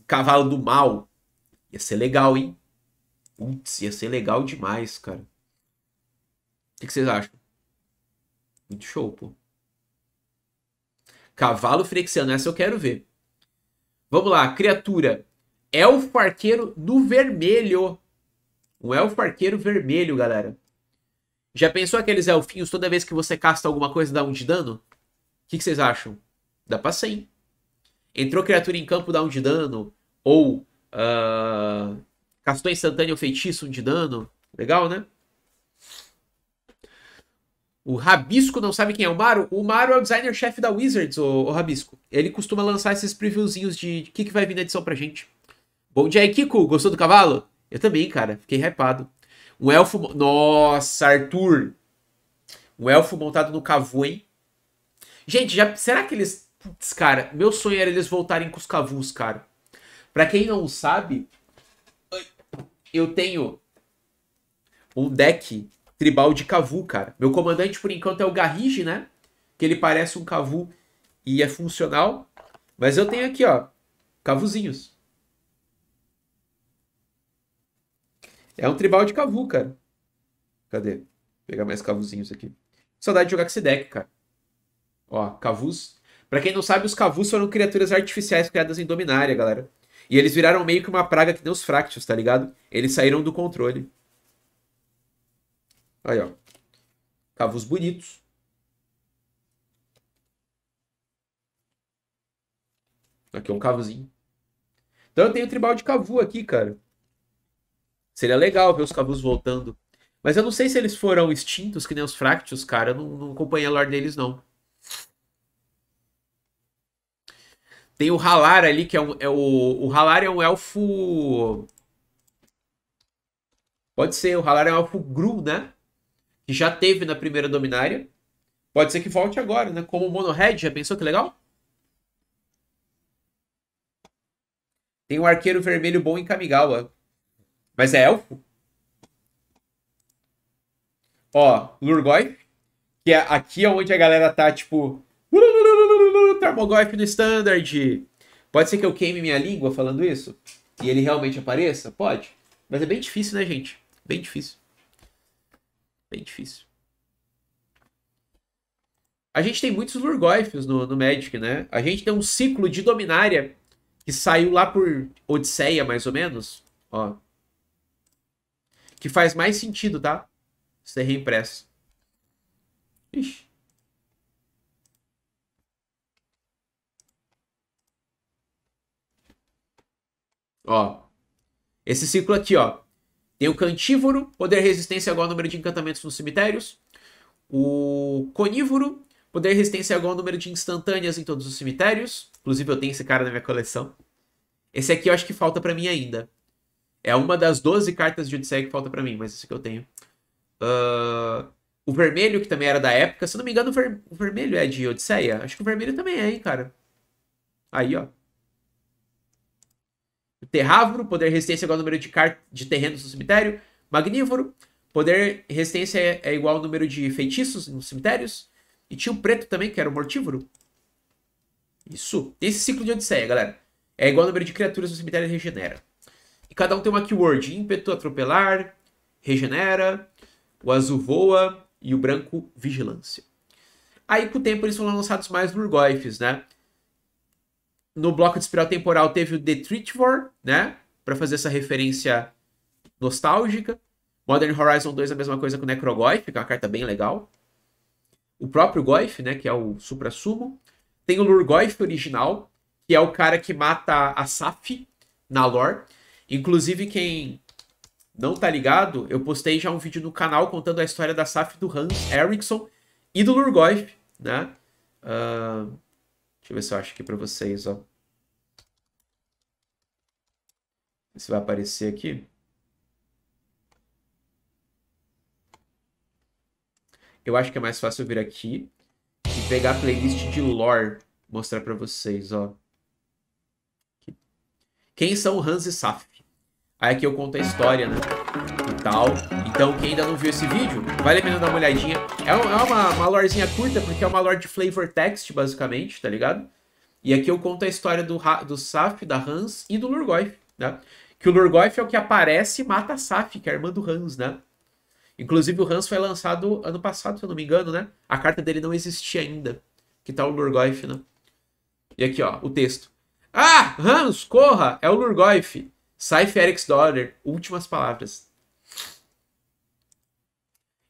um cavalo do mal. Ia ser legal, hein? Putz, ia ser legal demais, cara. O que, vocês acham? Muito show, pô. Cavalo frexiano, essa eu quero ver. Vamos lá, criatura. Elfo arqueiro no vermelho. Um elfo arqueiro vermelho, galera. Já pensou aqueles elfinhos toda vez que você casta alguma coisa dá um de dano? O que, que vocês acham? Dá pra 100. Entrou criatura em campo, dá um de dano. Ou uh, castou instantâneo feitiço, um de dano. Legal, né? O Rabisco não sabe quem é o Maru? O Maru é o designer-chefe da Wizards, o, o, Rabisco. Ele costuma lançar esses previewzinhos de o que, que vai vir na edição pra gente. Bom dia aí, Kiko. Gostou do cavalo? Eu também, cara. Fiquei hypado. Um elfo. Nossa, Arthur! Um elfo montado no hein? Gente, já, será que eles. Putz, cara, meu sonho era eles voltarem com os Cavus, cara. Pra quem não sabe, eu tenho um deck tribal de Cavu, cara. Meu comandante, por enquanto, é o Garrige, né? Que ele parece um Cavu e é funcional. Mas eu tenho aqui, ó, Cavuzinhos. É um tribal de Cavu, cara. Cadê? Vou pegar mais Cavuzinhos aqui. Saudade de jogar com esse deck, cara. Ó, Cavus. Pra quem não sabe, os Cavus foram criaturas artificiais criadas em Dominária, galera. E eles viraram meio que uma praga que deu os fractos, tá ligado? Eles saíram do controle. Aí, ó. Cavus bonitos. Aqui é um cavuzinho. Então eu tenho tribal de cavu aqui, cara. Seria legal ver os Cavus voltando. Mas eu não sei se eles foram extintos, que nem os Fractios, cara. Eu não, não acompanhei a lore deles, não. Tem o Halar ali, que é, um, é o. O Halar é um elfo. Pode ser, o Halar é um elfo Gru, né? Que já teve na primeira Dominária. Pode ser que volte agora, né? Como o Monohead, já pensou que legal? Tem um arqueiro vermelho bom em Kamigawa. Mas é elfo? Ó, Lurgoy, que é aqui é onde a galera tá, tipo... Tarmogoyf no standard. Pode ser que eu queime minha língua falando isso? E ele realmente apareça? Pode. Mas é bem difícil, né, gente? Bem difícil. Bem difícil. A gente tem muitos Lurgoifs no, no Magic, né? A gente tem um ciclo de Dominária que saiu lá por Odisseia, mais ou menos. Ó, que faz mais sentido, tá? Ser reimpresso. Ixi. Ó. Esse ciclo aqui, ó. Tem o cantívoro, poder resistência igual ao número de encantamentos nos cemitérios. O conívoro, poder resistência igual ao número de instantâneas em todos os cemitérios. Inclusive, eu tenho esse cara na minha coleção. Esse aqui eu acho que falta para mim ainda. É uma das 12 cartas de Odisseia que falta para mim, mas isso que eu tenho. Uh, o vermelho, que também era da época. Se não me engano, o, ver o, vermelho é de Odisseia. Acho que o vermelho também é, hein, cara. Aí, ó. Terrávoro, poder resistência é igual ao número de, de terrenos no cemitério. Magnívoro, poder resistência é, é igual ao número de feitiços nos cemitérios. E tinha o preto também, que era o mortívoro. Isso. Esse ciclo de Odisseia, galera. É igual ao número de criaturas no cemitério regenera. E cada um tem uma keyword: ímpeto, atropelar, regenera, o azul voa e o branco vigilância. Aí com o tempo eles foram lançados mais lurgoifes né? No bloco de espiral temporal teve o The Treatvor, né? Para fazer essa referência nostálgica. Modern Horizon 2 a mesma coisa com o Necrogoyf, que é uma carta bem legal. O próprio Goyf, né, que é o supra sumo. Tem o Lurgoyf original, que é o cara que mata a Saf na lore. Inclusive, quem não tá ligado, eu postei já um vídeo no canal contando a história da SAF do Hans Eriksson e do Lurgoyf, né? Uh, deixa eu ver se eu acho aqui para vocês, ó. Se vai aparecer aqui. Eu acho que é mais fácil vir aqui e pegar a playlist de lore, mostrar para vocês, ó. Quem são Hans e Saf? Aí aqui eu conto a história, né? E tal. Então, quem ainda não viu esse vídeo, vale a pena dar uma olhadinha. É, é uma, uma lorezinha curta, porque é uma lore de flavor text, basicamente, tá ligado? E aqui eu conto a história do, do Saf, da Hans e do Lurgoyf, né? Que o Lurgoyf é o que aparece e mata a Saf, que é a irmã do Hans, né? Inclusive, o Hans foi lançado ano passado, se eu não me engano, né? A carta dele não existia ainda. Que tá o Lurgoyf, né? E aqui, ó, o texto. Ah, Hans, corra! É o Lurgoyf. Saif Eric's Daughter, Últimas Palavras.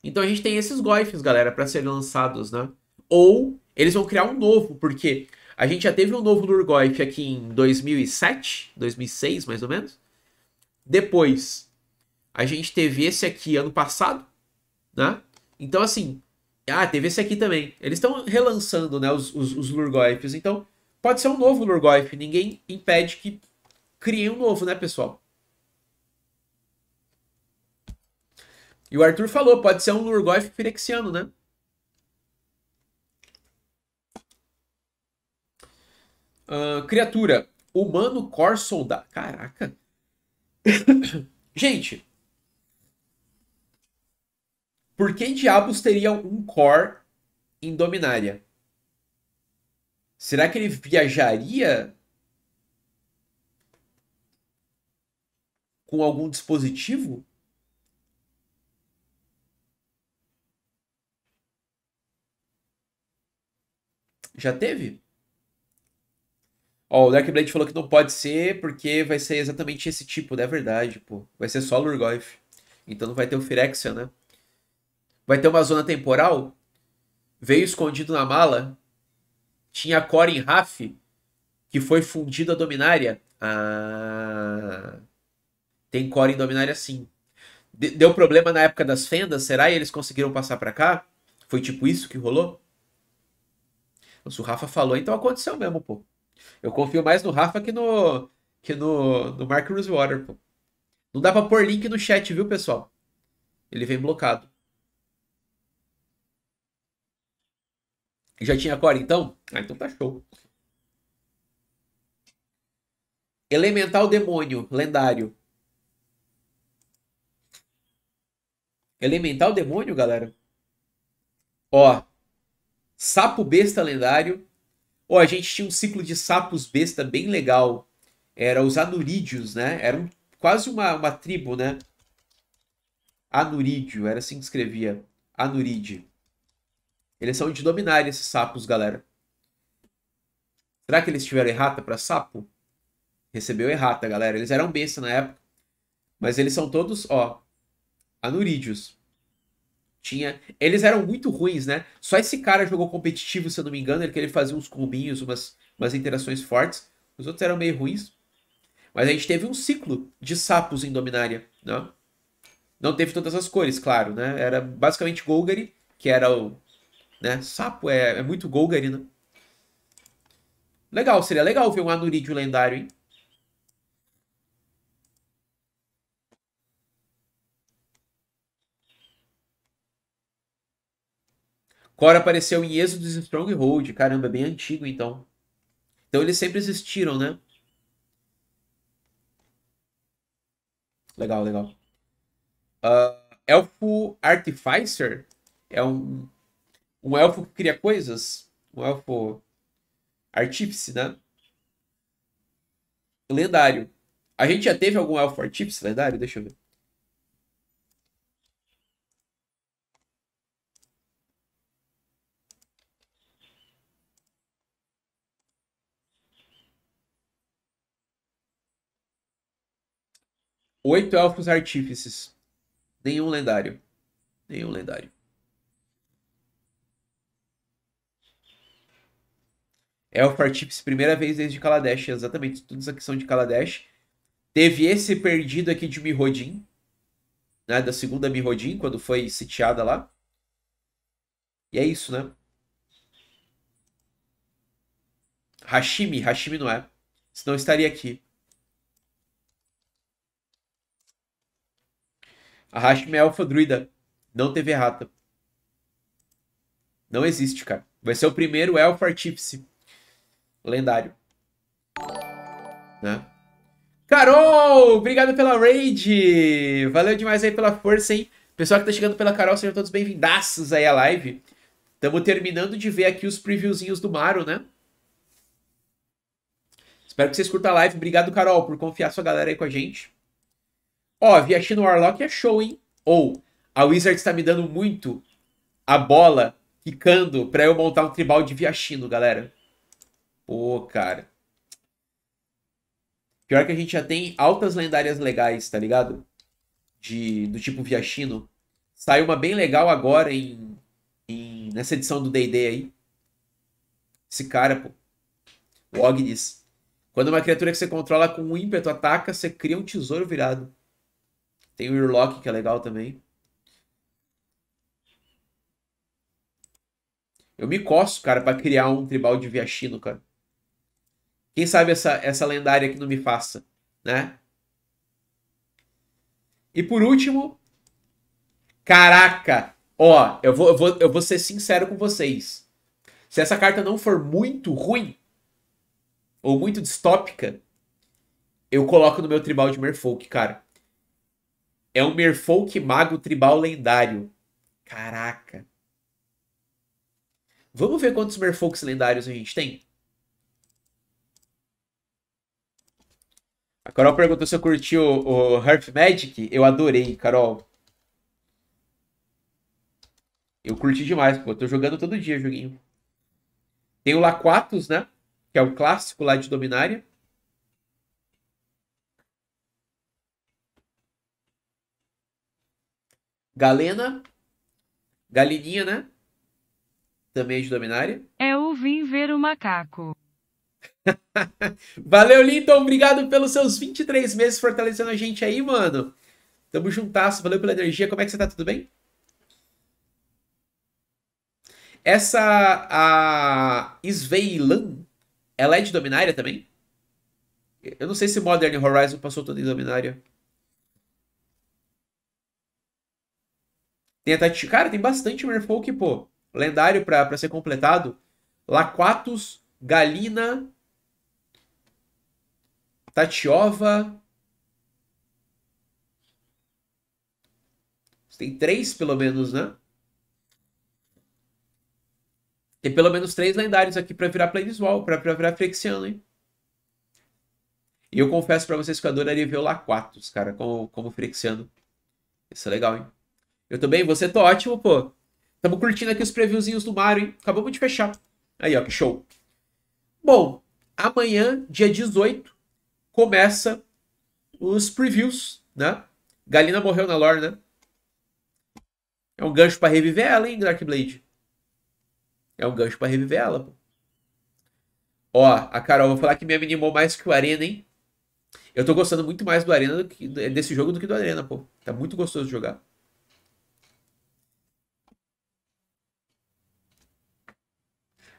Então a gente tem esses Goifs, galera, para serem lançados, né? Ou eles vão criar um novo, porque a gente já teve um novo Lurgoif aqui em 2007, 2006 mais ou menos. Depois, a gente teve esse aqui ano passado, né? Então, assim, ah, teve esse aqui também. Eles estão relançando, né, os, os, os Então, pode ser um novo Lurgoif. Ninguém impede que criei um novo, né, pessoal? E o Arthur falou, pode ser um Lurgoff firexiano, né? Uh, criatura, humano core soldado. Caraca. Gente. Por que diabos teria um core em Dominária? Será que ele viajaria com algum dispositivo? Já teve? Ó, o Dark Blade falou que não pode ser porque vai ser exatamente esse tipo, né? Verdade, pô. Vai ser só Lurgoif. Então não vai ter o Firexia, né? Vai ter uma zona temporal? Veio escondido na mala? Tinha em Raf, que foi fundido a Dominária? Ah. Tem core indominária sim. De deu problema na época das fendas, será? E eles conseguiram passar para cá? Foi tipo isso que rolou? Se o Rafa falou, então aconteceu mesmo, pô. Eu confio mais no Rafa que no que no, no Mark Rosewater, pô. Não dá pra pôr link no chat, viu, pessoal? Ele vem blocado. Já tinha core, então? Ah, então tá show. Elemental Demônio, lendário. Elemental demônio, galera. Ó. Sapo besta lendário. Ó, a gente tinha um ciclo de sapos besta bem legal. Era os anurídeos, né? Era um, quase uma, uma tribo, né? Anurídeo, era assim que escrevia. Anuride. Eles são de dominar esses sapos, galera. Será que eles tiveram errata para sapo? Recebeu errata, galera. Eles eram besta na época. Mas eles são todos, ó, Anurídeos. Tinha. Eles eram muito ruins, né? Só esse cara jogou competitivo, se eu não me engano, ele que ele fazia uns combinhos, umas, umas interações fortes. Os outros eram meio ruins. Mas a gente teve um ciclo de sapos em Dominária, né? Não teve todas as cores, claro, né? Era basicamente Golgari, que era o. Né? Sapo é, é muito Golgari, né? Legal, seria legal ver um Anuridio lendário, hein? Cora apareceu em Êxodos Stronghold, caramba, é bem antigo então. Então eles sempre existiram, né? Legal, legal. Uh, elfo Artificer é um, um elfo que cria coisas. Um elfo artífice, né? Lendário. A gente já teve algum elfo artífice lendário? Deixa eu ver. Oito elfos artífices. Nenhum lendário. Nenhum lendário. Elfo Artífice, primeira vez desde Kaladesh, exatamente, todos aqui são de Kaladesh. Teve esse perdido aqui de Mirodin, né, da segunda Mirodin, quando foi sitiada lá. E é isso, né? Hashimi, Hashimi não é, senão estaria aqui. Arraste minha elfa druida. Não teve errata. Não existe, cara. Vai ser o primeiro elfo artífice. Lendário. Né? Carol! Obrigado pela raid! Valeu demais aí pela força, hein? Pessoal que tá chegando pela Carol, sejam todos bem-vindaços aí à live. Estamos terminando de ver aqui os previewzinhos do Mario, né? Espero que vocês curtam a live. Obrigado, Carol, por confiar sua galera aí com a gente. Ó, Viatino Warlock é show, hein? Ou a Wizard está me dando muito a bola quicando pra eu montar um tribal de Viachino, galera. Pô, cara. Pior que a gente já tem altas lendárias legais, tá ligado? De, do tipo Viachino. Saiu uma bem legal agora em, em nessa edição do D&D aí. Esse cara, pô. O Ognis. Quando uma criatura que você controla com um ímpeto ataca, você cria um tesouro virado. Tem o Urlock, que é legal também. Eu me coço, cara, para criar um tribal de Viachino, cara. Quem sabe essa, essa lendária que não me faça, né? E por último, caraca, ó, eu vou, eu vou, eu vou ser sincero com vocês. Se essa carta não for muito ruim, ou muito distópica, eu coloco no meu tribal de Merfolk, cara. É um merfolk mago tribal lendário. Caraca. Vamos ver quantos merfolks lendários a gente tem? A Carol perguntou se eu curti o, o Hearth Magic. Eu adorei, Carol. Eu curti demais, pô. Eu tô jogando todo dia joguinho. Tem o Laquatus, né? Que é o clássico lá de Dominária. Galena. Galininha, né? Também é de Dominária. É o Vim Ver o Macaco. Valeu, Linton. Obrigado pelos seus 23 meses fortalecendo a gente aí, mano. Tamo juntasso. Valeu pela energia. Como é que você tá? Tudo bem? Essa a Sveilan, ela é de Dominária também? Eu não sei se Modern Horizon passou toda em Dominária. Tem a Tati... Cara, tem bastante Merfolk, pô. Lendário pra, pra ser completado. Laquatus, Galina, Tatiova. Tem três, pelo menos, né? Tem pelo menos três lendários aqui pra virar Planeswall, pra, pra virar Frexiano, hein? E eu confesso para vocês que eu adoraria ver o Laquatus, cara, como, como Frexiano. Isso é legal, hein? Eu tô bem, você? tá ótimo, pô. Tamo curtindo aqui os previewzinhos do Mario, hein? Acabamos de fechar. Aí, ó, que show. Bom, amanhã, dia 18, começa os previews, né? Galina morreu na lore, né? É um gancho para reviver ela, hein, Darkblade? É um gancho para reviver ela, pô. Ó, a Carol, vou falar que me animou mais que o Arena, hein? Eu tô gostando muito mais do Arena do que, desse jogo do que do Arena, pô. Tá muito gostoso de jogar.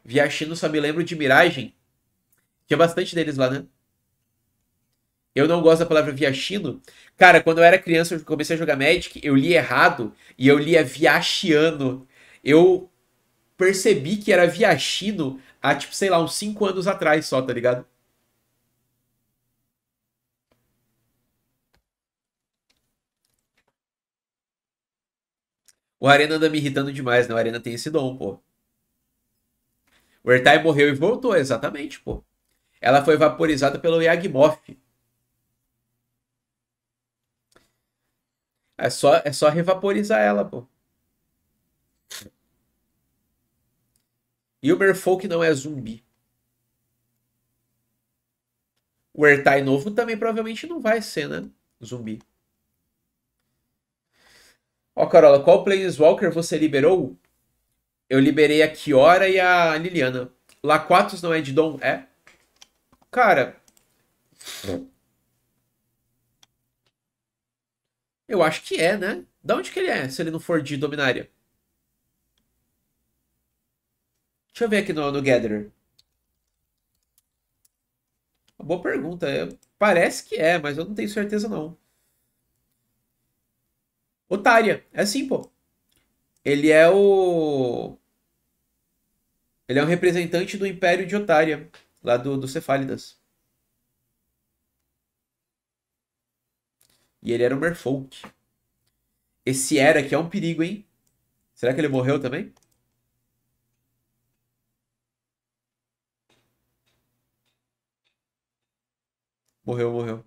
Viachino só me lembro de Miragem. Tinha é bastante deles lá, né? Eu não gosto da palavra viachino. Cara, quando eu era criança, eu comecei a jogar Magic, eu li errado e eu lia viachiano. Eu percebi que era viachino há, tipo, sei lá, uns 5 anos atrás só, tá ligado? O Arena anda me irritando demais, né? O Arena tem esse dom, pô. O Ertai morreu e voltou, exatamente, pô. Ela foi vaporizada pelo Yagmoth. É só, é só revaporizar ela, pô. E o Merfolk não é zumbi. O Ertai novo também provavelmente não vai ser, né? Zumbi. Ó, Carola, qual Planeswalker você liberou? Eu liberei a Kiora e a Liliana. Laquatus não é de Dom? É? Cara. Eu acho que é, né? Da onde que ele é, se ele não for de Dominária? Deixa eu ver aqui no, no Gatherer. Uma boa pergunta. parece que é, mas eu não tenho certeza não. Otária. É assim, pô ele é o. Ele é um representante do Império de Otária, lá do, do Cefálidas. E ele era um merfolk. Esse era aqui é um perigo, hein? Será que ele morreu também? Morreu, morreu.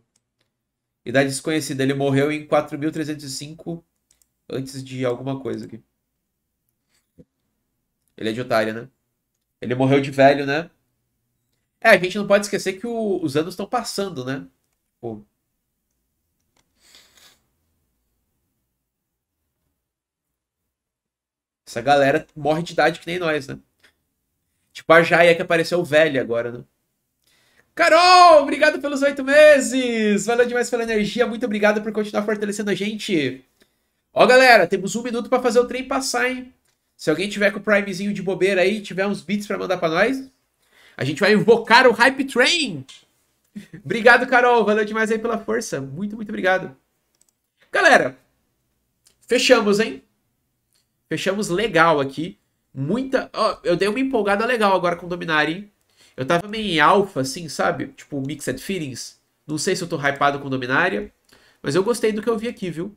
Idade desconhecida, ele morreu em 4305 antes de alguma coisa aqui. Ele é de otário, né? Ele morreu de velho, né? É, a gente não pode esquecer que o, os anos estão passando, né? Pô. Essa galera morre de idade que nem nós, né? Tipo a Jaya que apareceu velha agora, né? Carol, obrigado pelos oito meses! Valeu demais pela energia, muito obrigado por continuar fortalecendo a gente. Ó, galera, temos um minuto para fazer o trem passar, hein? Se alguém tiver com o Primezinho de bobeira aí, tiver uns beats para mandar para nós, a gente vai invocar o Hype Train! obrigado, Carol. Valeu demais aí pela força. Muito, muito obrigado. Galera, fechamos, hein? Fechamos legal aqui. Muita. Ó, eu dei uma empolgada legal agora com o Dominari. Eu tava meio em alfa, assim, sabe? Tipo, Mixed Feelings. Não sei se eu tô hypado com Dominária, mas eu gostei do que eu vi aqui, viu?